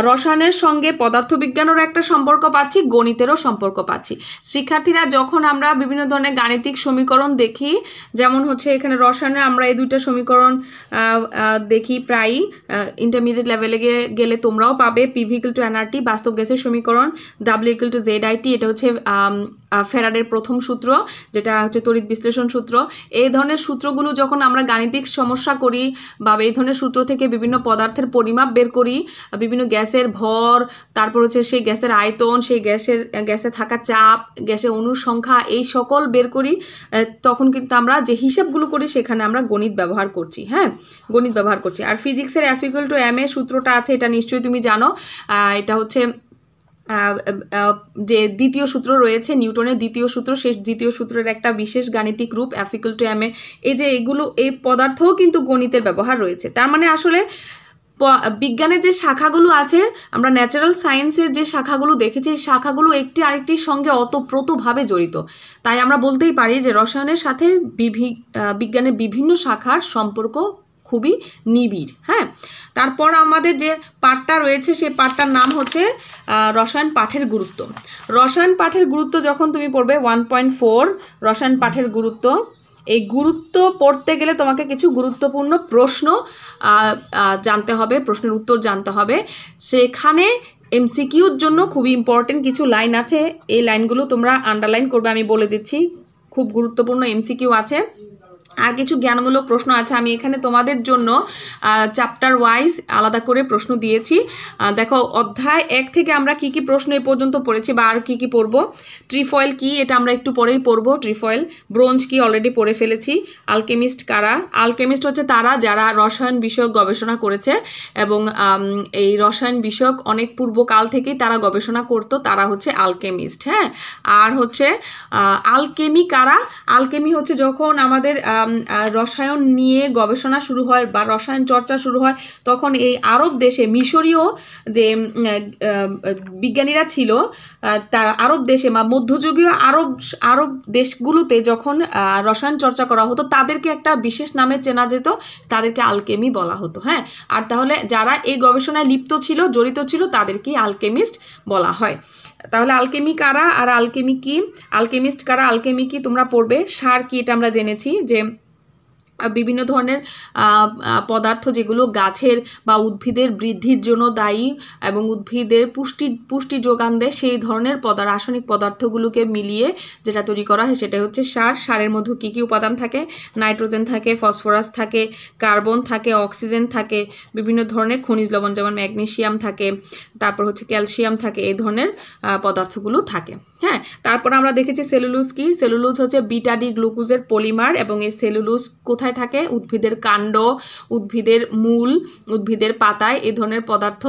রসায়নের সঙ্গে পদার্থবিজ্ঞানেরও একটা সম্পর্ক পাচ্ছি গণিতেরও সম্পর্ক পাচ্ছি শিক্ষার্থীরা যখন আমরা বিভিন্ন ধরনের গাণিতিক সমীকরণ দেখি যেমন হচ্ছে এখানে রসায়নে আমরা এই দুইটা সমীকরণ দেখি প্রায়ই ইন্টারমিডিয়েট লেভেলে গেলে তোমরাও পাবে পিভিকল টু এনআরটি বাস্তব গ্যাসের সমীকরণ W equal to Z IT এটা হচ্ছে ফেরারের প্রথম সূত্র যেটা হচ্ছে তড়িৎ বিশ্লেষণ সূত্র এই ধরনের সূত্রগুলো যখন আমরা গাণিতিক সমস্যা করি বা এই ধরনের সূত্র থেকে বিভিন্ন পদার্থের পরিমাপ বের করি বিভিন্ন গ্যাসের ভর তারপর হচ্ছে সেই গ্যাসের আয়তন সেই গ্যাসের গ্যাসে থাকা চাপ গ্যাসের অনুসংখ্যা এই সকল বের করি তখন কিন্তু আমরা যে হিসাবগুলো করি সেখানে আমরা গণিত ব্যবহার করছি হ্যাঁ গণিত ব্যবহার করছি আর ফিজিক্সের অ্যাফিকুয়াল টু এম এ সূত্রটা আছে এটা নিশ্চয়ই তুমি জানো এটা হচ্ছে যে দ্বিতীয় সূত্র রয়েছে নিউটনের দ্বিতীয় সূত্র শেষ দ্বিতীয় সূত্রের একটা বিশেষ গাণিতিক রূপ অ্যাফিকল টু এম এই যে এগুলো এই পদার্থও কিন্তু গণিতের ব্যবহার রয়েছে তার মানে আসলে বিজ্ঞানের যে শাখাগুলো আছে আমরা ন্যাচারাল সায়েন্সের যে শাখাগুলো দেখেছি শাখাগুলো একটি আরেকটির সঙ্গে অতপ্রতভাবে জড়িত তাই আমরা বলতেই পারি যে রসায়নের সাথে বিভি বিজ্ঞানের বিভিন্ন শাখার সম্পর্ক খুবই নিবিড় হ্যাঁ তারপর আমাদের যে পাঠটা রয়েছে সেই পাঠটার নাম হচ্ছে রসায়ন পাঠের গুরুত্ব রসায়ন পাঠের গুরুত্ব যখন তুমি পড়বে ওয়ান পয়েন্ট ফোর রসায়ন পাঠের গুরুত্ব এই গুরুত্ব পড়তে গেলে তোমাকে কিছু গুরুত্বপূর্ণ প্রশ্ন জানতে হবে প্রশ্নের উত্তর জানতে হবে সেখানে এমসিকিউর জন্য খুবই ইম্পর্টেন্ট কিছু লাইন আছে এই লাইনগুলো তোমরা আন্ডারলাইন করবে আমি বলে দিচ্ছি খুব গুরুত্বপূর্ণ এমসিকিউ আছে আর কিছু জ্ঞানমূলক প্রশ্ন আছে আমি এখানে তোমাদের জন্য চ্যাপ্টার ওয়াইজ আলাদা করে প্রশ্ন দিয়েছি দেখো অধ্যায় এক থেকে আমরা কি কি প্রশ্ন এ পর্যন্ত পড়েছি বা আর কী কী পড়বো ট্রিফয়েল কি এটা আমরা একটু পরেই পড়ব ট্রিফয়েল ব্রোঞ্জ কি অলরেডি পড়ে ফেলেছি আলকেমিস্ট কারা আলকেমিস্ট হচ্ছে তারা যারা রসায়ন বিষয়ক গবেষণা করেছে এবং এই রসায়ন বিষয়ক অনেক পূর্বকাল থেকেই তারা গবেষণা করতো তারা হচ্ছে আলকেমিস্ট হ্যাঁ আর হচ্ছে আলকেমি কারা আলকেমি হচ্ছে যখন আমাদের রসায়ন নিয়ে গবেষণা শুরু হয় বা রসায়ন চর্চা শুরু হয় তখন এই আরব দেশে মিশরীয় যে বিজ্ঞানীরা ছিল তার আরব দেশে বা মধ্যযুগীয় আরব আরব দেশগুলোতে যখন রসায়ন চর্চা করা হতো তাদেরকে একটা বিশেষ নামে চেনা যেত তাদেরকে আলকেমি বলা হতো হ্যাঁ আর তাহলে যারা এই গবেষণায় লিপ্ত ছিল জড়িত ছিল তাদেরকেই আলকেমিস্ট বলা হয় তাহলে আলকেমি কারা আর আলকেমি কি আলকেমিস্ট কারা আলকেমি কি তোমরা পড়বে সার কি এটা আমরা জেনেছি যে বিভিন্ন ধরনের পদার্থ যেগুলো গাছের বা উদ্ভিদের বৃদ্ধির জন্য দায়ী এবং উদ্ভিদের পুষ্টি পুষ্টি যোগান দেয় সেই ধরনের পদার রাসায়নিক পদার্থগুলোকে মিলিয়ে যেটা তৈরি করা হয় সেটা হচ্ছে সার সারের মধ্যে কী কী উপাদান থাকে নাইট্রোজেন থাকে ফসফরাস থাকে কার্বন থাকে অক্সিজেন থাকে বিভিন্ন ধরনের খনিজ লবণ যেমন ম্যাগনেশিয়াম থাকে তারপর হচ্ছে ক্যালসিয়াম থাকে এই ধরনের পদার্থগুলো থাকে হ্যাঁ তারপর আমরা দেখেছি সেলুলুস কি সেলুলুস হচ্ছে বিটাডি গ্লুকোজের পলিমার এবং এই সেলুলোজ কোথায় কোথায় থাকে উদ্ভিদের কাণ্ড উদ্ভিদের মূল উদ্ভিদের পাতায় এই ধরনের পদার্থ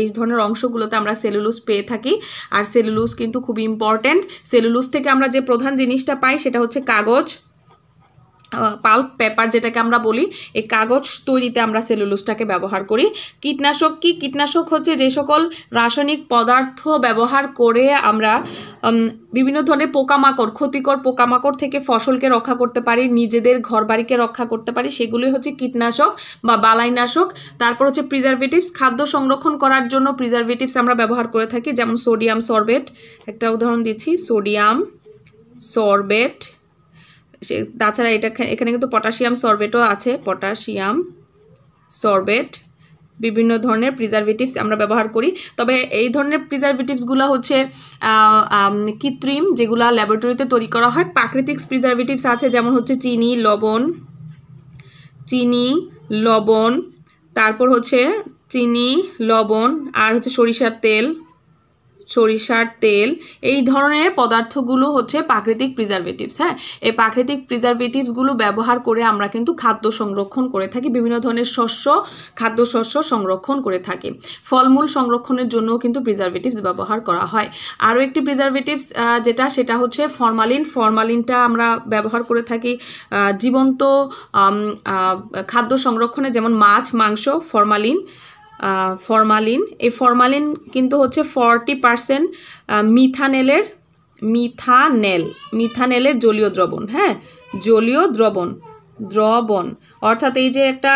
এই ধরনের অংশগুলোতে আমরা সেলুলুস পেয়ে থাকি আর সেলুলুস কিন্তু খুব ইম্পর্ট্যান্ট সেলুলুস থেকে আমরা যে প্রধান জিনিসটা পাই সেটা হচ্ছে কাগজ পাল্প পেপার যেটাকে আমরা বলি এই কাগজ তৈরিতে আমরা সেলুলোসটাকে ব্যবহার করি কীটনাশক কি কীটনাশক হচ্ছে যে সকল রাসায়নিক পদার্থ ব্যবহার করে আমরা বিভিন্ন ধরনের পোকামাকড় ক্ষতিকর পোকামাকড় থেকে ফসলকে রক্ষা করতে পারি নিজেদের ঘরবাড়িকে রক্ষা করতে পারি সেগুলি হচ্ছে কীটনাশক বা বালাইনাশক তারপর হচ্ছে প্রিজারভেটিভস খাদ্য সংরক্ষণ করার জন্য প্রিজারভেটিভস আমরা ব্যবহার করে থাকি যেমন সোডিয়াম সরবেট একটা উদাহরণ দিচ্ছি সোডিয়াম সরবেট সে তাছাড়া এটা এখানে কিন্তু পটাশিয়াম সরবেটও আছে পটাশিয়াম সরবেট বিভিন্ন ধরনের প্রিজারভেটিভস আমরা ব্যবহার করি তবে এই ধরনের প্রিজারভেটিভসগুলো হচ্ছে কৃত্রিম যেগুলো ল্যাবরেটরিতে তৈরি করা হয় প্রাকৃতিক প্রিজারভেটিভস আছে যেমন হচ্ছে চিনি লবণ চিনি লবণ তারপর হচ্ছে চিনি লবণ আর হচ্ছে সরিষার তেল সরিষার তেল এই ধরনের পদার্থগুলো হচ্ছে প্রাকৃতিক প্রিজারভেটিভস হ্যাঁ এই প্রাকৃতিক প্রিজারভেটিভসগুলো ব্যবহার করে আমরা কিন্তু খাদ্য সংরক্ষণ করে থাকি বিভিন্ন ধরনের শস্য খাদ্যশস্য সংরক্ষণ করে থাকি ফলমূল সংরক্ষণের জন্যও কিন্তু প্রিজারভেটিভস ব্যবহার করা হয় আরও একটি প্রিজারভেটিভস যেটা সেটা হচ্ছে ফরমালিন ফরমালিনটা আমরা ব্যবহার করে থাকি জীবন্ত খাদ্য সংরক্ষণে যেমন মাছ মাংস ফরমালিন ফরমালিন এই ফরমালিন কিন্তু হচ্ছে ফর্টি পারসেন্ট মিথানেলের মিথানেল মিথানেলের জলীয় দ্রবণ হ্যাঁ জলীয় দ্রবণ দ্রবণ অর্থাৎ এই যে একটা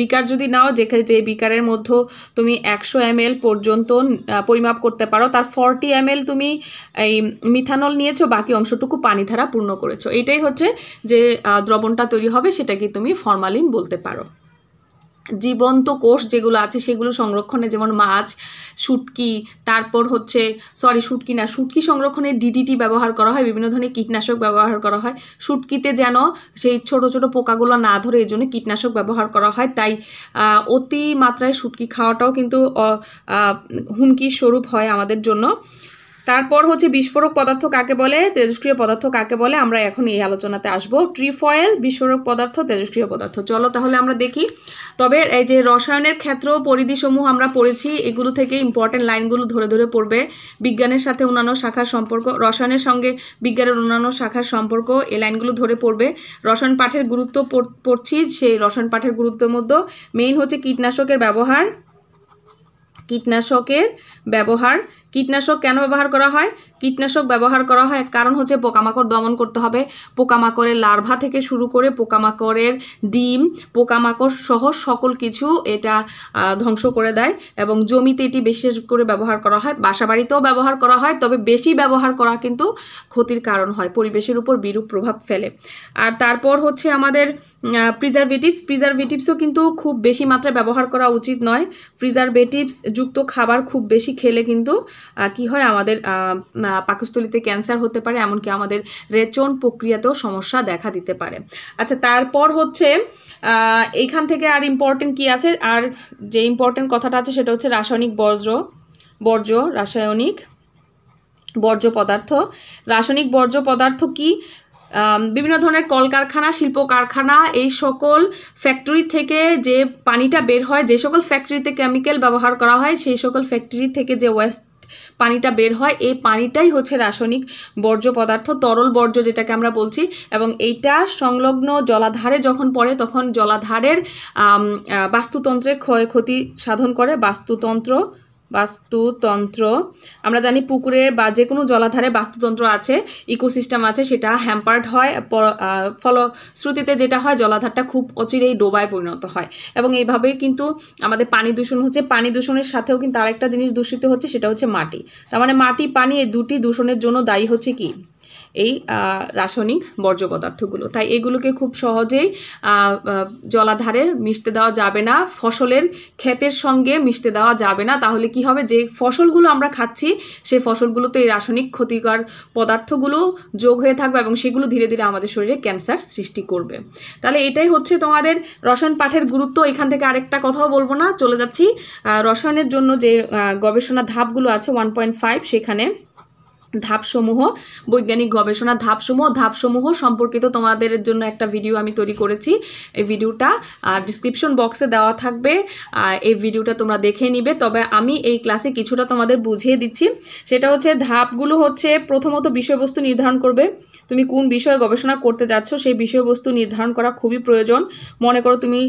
বিকার যদি নাও যেখানে যে বিকারের মধ্যে তুমি একশো এম পর্যন্ত পরিমাপ করতে পারো তার ফর্টি এম তুমি এই মিথানল নিয়েছো বাকি অংশটুকু পানি ধারা পূর্ণ করেছো এটাই হচ্ছে যে দ্রবণটা তৈরি হবে সেটাকে তুমি ফরমালিন বলতে পারো জীবন্ত কোষ যেগুলো আছে সেগুলো সংরক্ষণে যেমন মাছ সুটকি তারপর হচ্ছে সরি সুটকি না সুটকি সংরক্ষণে ডিডিটি ব্যবহার করা হয় বিভিন্ন ধরনের কীটনাশক ব্যবহার করা হয় শুটকিতে যেন সেই ছোট ছোট পোকাগুলো না ধরে এই জন্য কীটনাশক ব্যবহার করা হয় তাই অতি মাত্রায় শুটকি খাওয়াটাও কিন্তু হুমকির স্বরূপ হয় আমাদের জন্য তারপর হচ্ছে বিস্ফোরক পদার্থ কাকে বলে তেজস্ক্রিয় পদার্থ কাকে বলে আমরা এখন এই আলোচনাতে আসবো ট্রিফয়েল বিস্ফোরক পদার্থ তেজস্ক্রিয় পদার্থ চলো তাহলে আমরা দেখি তবে এই যে রসায়নের ক্ষেত্র পরিধিসমূহ আমরা পড়েছি এগুলো থেকে ইম্পর্টেন্ট লাইনগুলো ধরে ধরে পড়বে বিজ্ঞানের সাথে অন্যান্য শাখার সম্পর্ক রসায়নের সঙ্গে বিজ্ঞানের অন্যান্য শাখার সম্পর্ক এই লাইনগুলো ধরে পড়বে রসায়ন পাঠের গুরুত্ব পড়ছি সেই রসায়ন পাঠের গুরুত্বের মধ্যে মেইন হচ্ছে কীটনাশকের ব্যবহার কীটনাশকের ব্যবহার কীটনাশক কেন ব্যবহার করা হয় কীটনাশক ব্যবহার করা হয় কারণ হচ্ছে পোকামাকড় দমন করতে হবে পোকামাকড়ের লার্ভা থেকে শুরু করে পোকামাকড়ের ডিম পোকামাকড় সহ সকল কিছু এটা ধ্বংস করে দেয় এবং জমিতে এটি বিশেষ করে ব্যবহার করা হয় বাসাবাড়িতেও ব্যবহার করা হয় তবে বেশি ব্যবহার করা কিন্তু ক্ষতির কারণ হয় পরিবেশের উপর বিরূপ প্রভাব ফেলে আর তারপর হচ্ছে আমাদের প্রিজারভেটিভস প্রিজারভেটিভসও কিন্তু খুব বেশি মাত্রায় ব্যবহার করা উচিত নয় প্রিজারভেটিভস যুক্ত খাবার খুব বেশি খেলে কিন্তু কি হয় আমাদের পাকস্থলিতে ক্যান্সার হতে পারে এমনকি আমাদের রেচন প্রক্রিয়াতেও সমস্যা দেখা দিতে পারে আচ্ছা তারপর হচ্ছে এইখান থেকে আর ইম্পর্টেন্ট কি আছে আর যে ইম্পর্টেন্ট কথাটা আছে সেটা হচ্ছে রাসায়নিক বর্জ্য বর্জ্য রাসায়নিক বর্জ্য পদার্থ রাসায়নিক বর্জ্য পদার্থ কি বিভিন্ন ধরনের কলকারখানা শিল্প কারখানা এই সকল ফ্যাক্টরি থেকে যে পানিটা বের হয় যে সকল ফ্যাক্টরিতে কেমিক্যাল ব্যবহার করা হয় সেই সকল ফ্যাক্টরি থেকে যে ওয়েস্ট পানিটা বের হয় এই পানিটাই হচ্ছে রাসায়নিক বর্জ্য পদার্থ তরল বর্জ্য যেটাকে আমরা বলছি এবং এইটা সংলগ্ন জলাধারে যখন পড়ে তখন জলাধারের বাস্তুতন্ত্রের ক্ষয় ক্ষতি সাধন করে বাস্তুতন্ত্র বাস্তুতন্ত্র আমরা জানি পুকুরের বা যে কোনো জলাধারে বাস্তুতন্ত্র আছে ইকোসিস্টেম আছে সেটা হ্যাম্পার্ড হয় ফলশ্রুতিতে যেটা হয় জলাধারটা খুব অচিরেই ডোবায় পরিণত হয় এবং এইভাবে কিন্তু আমাদের পানি দূষণ হচ্ছে পানি দূষণের সাথেও কিন্তু আরেকটা জিনিস দূষিত হচ্ছে সেটা হচ্ছে মাটি তার মানে মাটি পানি এই দুটি দূষণের জন্য দায়ী হচ্ছে কি এই রাসায়নিক বর্জ্য পদার্থগুলো তাই এগুলোকে খুব সহজেই জলাধারে মিশতে দেওয়া যাবে না ফসলের ক্ষেতের সঙ্গে মিশতে দেওয়া যাবে না তাহলে কি হবে যে ফসলগুলো আমরা খাচ্ছি সেই ফসলগুলোতে এই রাসায়নিক ক্ষতিকর পদার্থগুলো যোগ হয়ে থাকবে এবং সেগুলো ধীরে ধীরে আমাদের শরীরে ক্যান্সার সৃষ্টি করবে তাহলে এটাই হচ্ছে তোমাদের রসায়ন পাঠের গুরুত্ব এখান থেকে আরেকটা কথাও বলবো না চলে যাচ্ছি রসায়নের জন্য যে গবেষণা ধাপগুলো আছে ওয়ান পয়েন্ট ফাইভ সেখানে ধাপসমূহ বৈজ্ঞানিক গবেষণা ধাপসমূহ ধাপসমূহ সম্পর্কিত তোমাদের জন্য একটা ভিডিও আমি তৈরি করেছি এই ভিডিওটা ডিসক্রিপশন বক্সে দেওয়া থাকবে এই ভিডিওটা তোমরা দেখে নিবে তবে আমি এই ক্লাসে কিছুটা তোমাদের বুঝিয়ে দিচ্ছি সেটা হচ্ছে ধাপগুলো হচ্ছে প্রথমত বিষয়বস্তু নির্ধারণ করবে তুমি কোন বিষয়ে গবেষণা করতে যাচ্ছ সেই বিষয়বস্তু নির্ধারণ করা খুবই প্রয়োজন মনে করো তুমি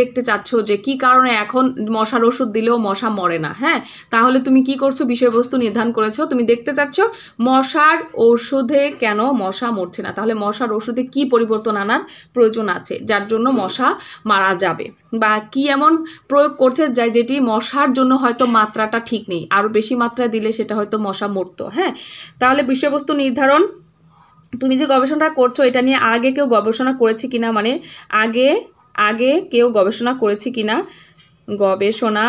দেখতে চাচ্ছ যে কি কারণে এখন মশার ওষুধ দিলেও মশা মরে না হ্যাঁ তাহলে তুমি কি করছো বিষয়বস্তু নির্ধারণ করেছো তুমি দেখতে চাচ্ছ পারছো মশার ওষুধে কেন মশা মরছে না তাহলে মশার ওষুধে কি পরিবর্তন আনার প্রয়োজন আছে যার জন্য মশা মারা যাবে বা কি এমন প্রয়োগ করছে যা যেটি মশার জন্য হয়তো মাত্রাটা ঠিক নেই আরও বেশি মাত্রা দিলে সেটা হয়তো মশা মরতো হ্যাঁ তাহলে বিষয়বস্তু নির্ধারণ তুমি যে গবেষণাটা করছো এটা নিয়ে আগে কেউ গবেষণা করেছে কিনা মানে আগে আগে কেউ গবেষণা করেছে কিনা গবেষণা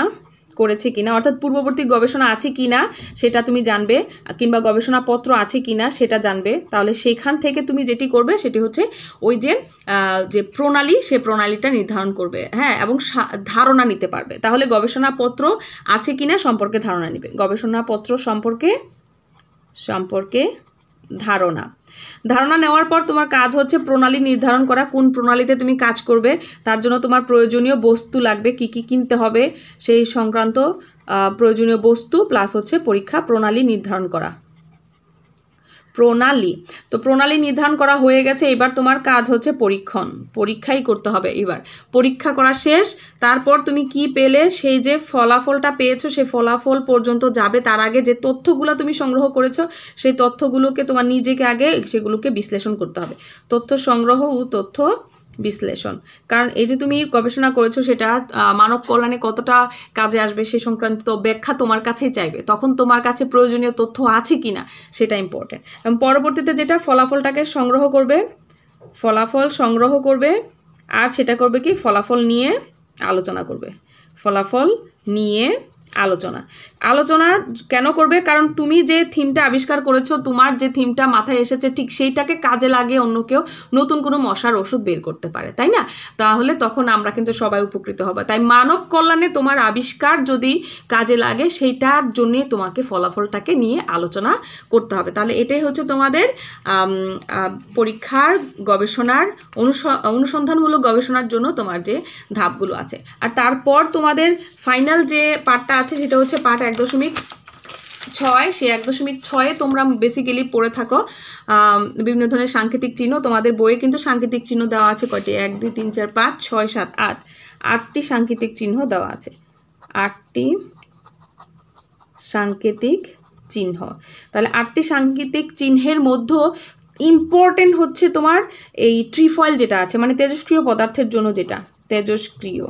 করেছে কিনা অর্থাৎ পূর্ববর্তী গবেষণা আছে কিনা সেটা তুমি জানবে কিংবা গবেষণাপত্র আছে কিনা সেটা জানবে তাহলে সেখান থেকে তুমি যেটি করবে সেটি হচ্ছে ওই যে যে প্রণালী সে প্রণালীটা নির্ধারণ করবে হ্যাঁ এবং ধারণা নিতে পারবে তাহলে গবেষণাপত্র আছে কিনা সম্পর্কে ধারণা নেবে গবেষণাপত্র সম্পর্কে সম্পর্কে ধারণা ধারণা নেওয়ার পর তোমার কাজ হচ্ছে প্রণালী নির্ধারণ করা কোন প্রণালীতে তুমি কাজ করবে তার জন্য তোমার প্রয়োজনীয় বস্তু লাগবে কি কি কিনতে হবে সেই সংক্রান্ত প্রয়োজনীয় বস্তু প্লাস হচ্ছে পরীক্ষা প্রণালী নির্ধারণ করা প্রণালী তো প্রণালী নির্ধারণ করা হয়ে গেছে এবার তোমার কাজ হচ্ছে পরীক্ষণ পরীক্ষাই করতে হবে এবার পরীক্ষা করা শেষ তারপর তুমি কি পেলে সেই যে ফলাফলটা পেয়েছো সেই ফলাফল পর্যন্ত যাবে তার আগে যে তথ্যগুলো তুমি সংগ্রহ করেছো সেই তথ্যগুলোকে তোমার নিজেকে আগে সেগুলোকে বিশ্লেষণ করতে হবে তথ্য সংগ্রহ ও তথ্য বিশ্লেষণ কারণ এই যে তুমি গবেষণা করেছো সেটা মানব কল্যাণে কতটা কাজে আসবে সে সংক্রান্ত ব্যাখ্যা তোমার কাছেই চাইবে তখন তোমার কাছে প্রয়োজনীয় তথ্য আছে কি না সেটা ইম্পর্টেন্ট এবং পরবর্তীতে যেটা ফলাফলটাকে সংগ্রহ করবে ফলাফল সংগ্রহ করবে আর সেটা করবে কি ফলাফল নিয়ে আলোচনা করবে ফলাফল নিয়ে আলোচনা আলোচনা কেন করবে কারণ তুমি যে থিমটা আবিষ্কার করেছো তোমার যে থিমটা মাথায় এসেছে ঠিক সেইটাকে কাজে লাগে অন্য কেউ নতুন কোনো মশার ওষুধ বের করতে পারে তাই না তাহলে তখন আমরা কিন্তু সবাই উপকৃত হবো তাই মানব কল্যাণে তোমার আবিষ্কার যদি কাজে লাগে সেইটার জন্যে তোমাকে ফলাফলটাকে নিয়ে আলোচনা করতে হবে তাহলে এটাই হচ্ছে তোমাদের পরীক্ষার গবেষণার অনুসন্ধানমূলক গবেষণার জন্য তোমার যে ধাপগুলো আছে আর তারপর তোমাদের ফাইনাল যে পার্টটা আছে সেটা হচ্ছে পার্ট এক দশমিক ছয় সে এক দশমিক ছয়ে তোমরা বেসিক্যালি পড়ে থাকো বিভিন্ন ধরনের সাংকেতিক চিহ্ন তোমাদের বইয়ে কিন্তু সাংকেতিক চিহ্ন দেওয়া আছে কটি এক দুই তিন চার পাঁচ ছয় সাত আট আটটি সাংকেতিক চিহ্ন দেওয়া আছে আটটি সাংকেতিক চিহ্ন তাহলে আটটি সাংকেতিক চিহ্নের মধ্যে ইম্পর্টেন্ট হচ্ছে তোমার এই ট্রিফয়েল যেটা আছে মানে তেজস্ক্রিয় পদার্থের জন্য যেটা তেজস্ক্রিয়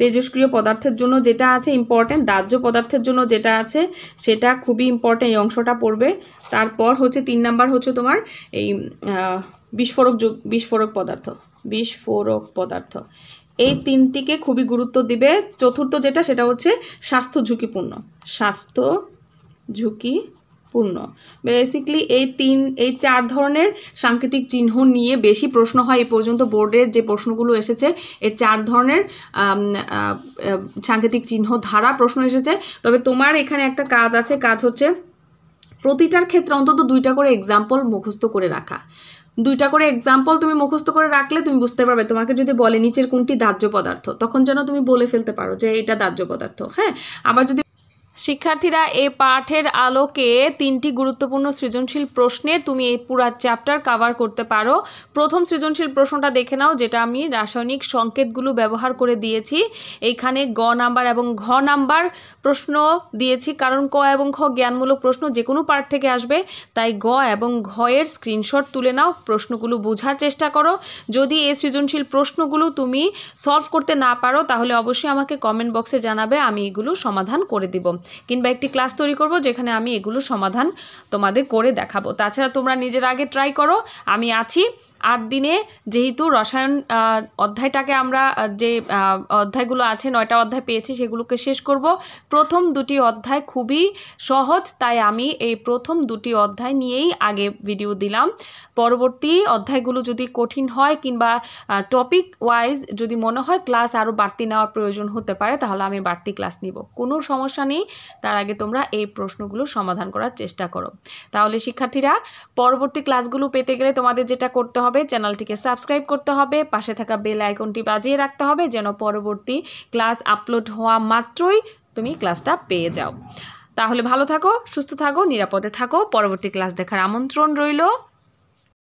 তেজস্ক্রিয় পদার্থের জন্য যেটা আছে ইম্পর্টেন্ট দাহ্য পদার্থের জন্য যেটা আছে সেটা খুবই ইম্পর্টেন্ট এই অংশটা পড়বে তারপর হচ্ছে তিন নাম্বার হচ্ছে তোমার এই বিস্ফোরক যুগ বিস্ফোরক পদার্থ বিস্ফোরক পদার্থ এই তিনটিকে খুবই গুরুত্ব দিবে চতুর্থ যেটা সেটা হচ্ছে স্বাস্থ্য ঝুঁকিপূর্ণ স্বাস্থ্য ঝুঁকি পূর্ণ বেসিক্যালি এই তিন এই চার ধরনের সাংকেতিক চিহ্ন নিয়ে বেশি প্রশ্ন হয় এই পর্যন্ত বোর্ডের যে প্রশ্নগুলো এসেছে এই চার ধরনের সাংকেতিক চিহ্ন ধারা প্রশ্ন এসেছে তবে তোমার এখানে একটা কাজ আছে কাজ হচ্ছে প্রতিটার ক্ষেত্রে অন্তত দুইটা করে এক্সাম্পল মুখস্থ করে রাখা দুইটা করে এক্সাম্পল তুমি মুখস্থ করে রাখলে তুমি বুঝতে পারবে তোমাকে যদি বলে নিচের কোনটি দাহ্য পদার্থ তখন যেন তুমি বলে ফেলতে পারো যে এটা দাহ্য পদার্থ হ্যাঁ আবার যদি শিক্ষার্থীরা এ পাঠের আলোকে তিনটি গুরুত্বপূর্ণ সৃজনশীল প্রশ্নে তুমি এই পুরা চ্যাপ্টার কাভার করতে পারো প্রথম সৃজনশীল প্রশ্নটা দেখে নাও যেটা আমি রাসায়নিক সংকেতগুলো ব্যবহার করে দিয়েছি এইখানে গ নাম্বার এবং ঘ নাম্বার প্রশ্ন দিয়েছি কারণ ক এবং খ জ্ঞানমূলক প্রশ্ন যে কোনো পার্ট থেকে আসবে তাই গ এবং ঘ এর স্ক্রিনশট তুলে নাও প্রশ্নগুলো বোঝার চেষ্টা করো যদি এই সৃজনশীল প্রশ্নগুলো তুমি সলভ করতে না পারো তাহলে অবশ্যই আমাকে কমেন্ট বক্সে জানাবে আমি এগুলো সমাধান করে দেব কিংবা একটি ক্লাস তৈরি করব যেখানে আমি এগুলো সমাধান তোমাদের করে দেখাবো তাছাড়া তোমরা নিজের আগে ট্রাই করো আমি আছি আট দিনে যেহেতু রসায়ন অধ্যায়টাকে আমরা যে অধ্যায়গুলো আছে নয়টা অধ্যায় পেয়েছি সেগুলোকে শেষ করব প্রথম দুটি অধ্যায় খুবই সহজ তাই আমি এই প্রথম দুটি অধ্যায় নিয়েই আগে ভিডিও দিলাম পরবর্তী অধ্যায়গুলো যদি কঠিন হয় কিংবা টপিক ওয়াইজ যদি মনে হয় ক্লাস আরও বাড়তি নেওয়ার প্রয়োজন হতে পারে তাহলে আমি বাড়তি ক্লাস নিব কোনো সমস্যা নেই তার আগে তোমরা এই প্রশ্নগুলো সমাধান করার চেষ্টা করো তাহলে শিক্ষার্থীরা পরবর্তী ক্লাসগুলো পেতে গেলে তোমাদের যেটা করতে হবে হবে চ্যানেলটিকে সাবস্ক্রাইব করতে হবে পাশে থাকা বেল আইকনটি বাজিয়ে রাখতে হবে যেন পরবর্তী ক্লাস আপলোড হওয়া মাত্রই তুমি ক্লাসটা পেয়ে যাও তাহলে ভালো থাকো সুস্থ থাকো নিরাপদে থাকো পরবর্তী ক্লাস দেখার আমন্ত্রণ রইল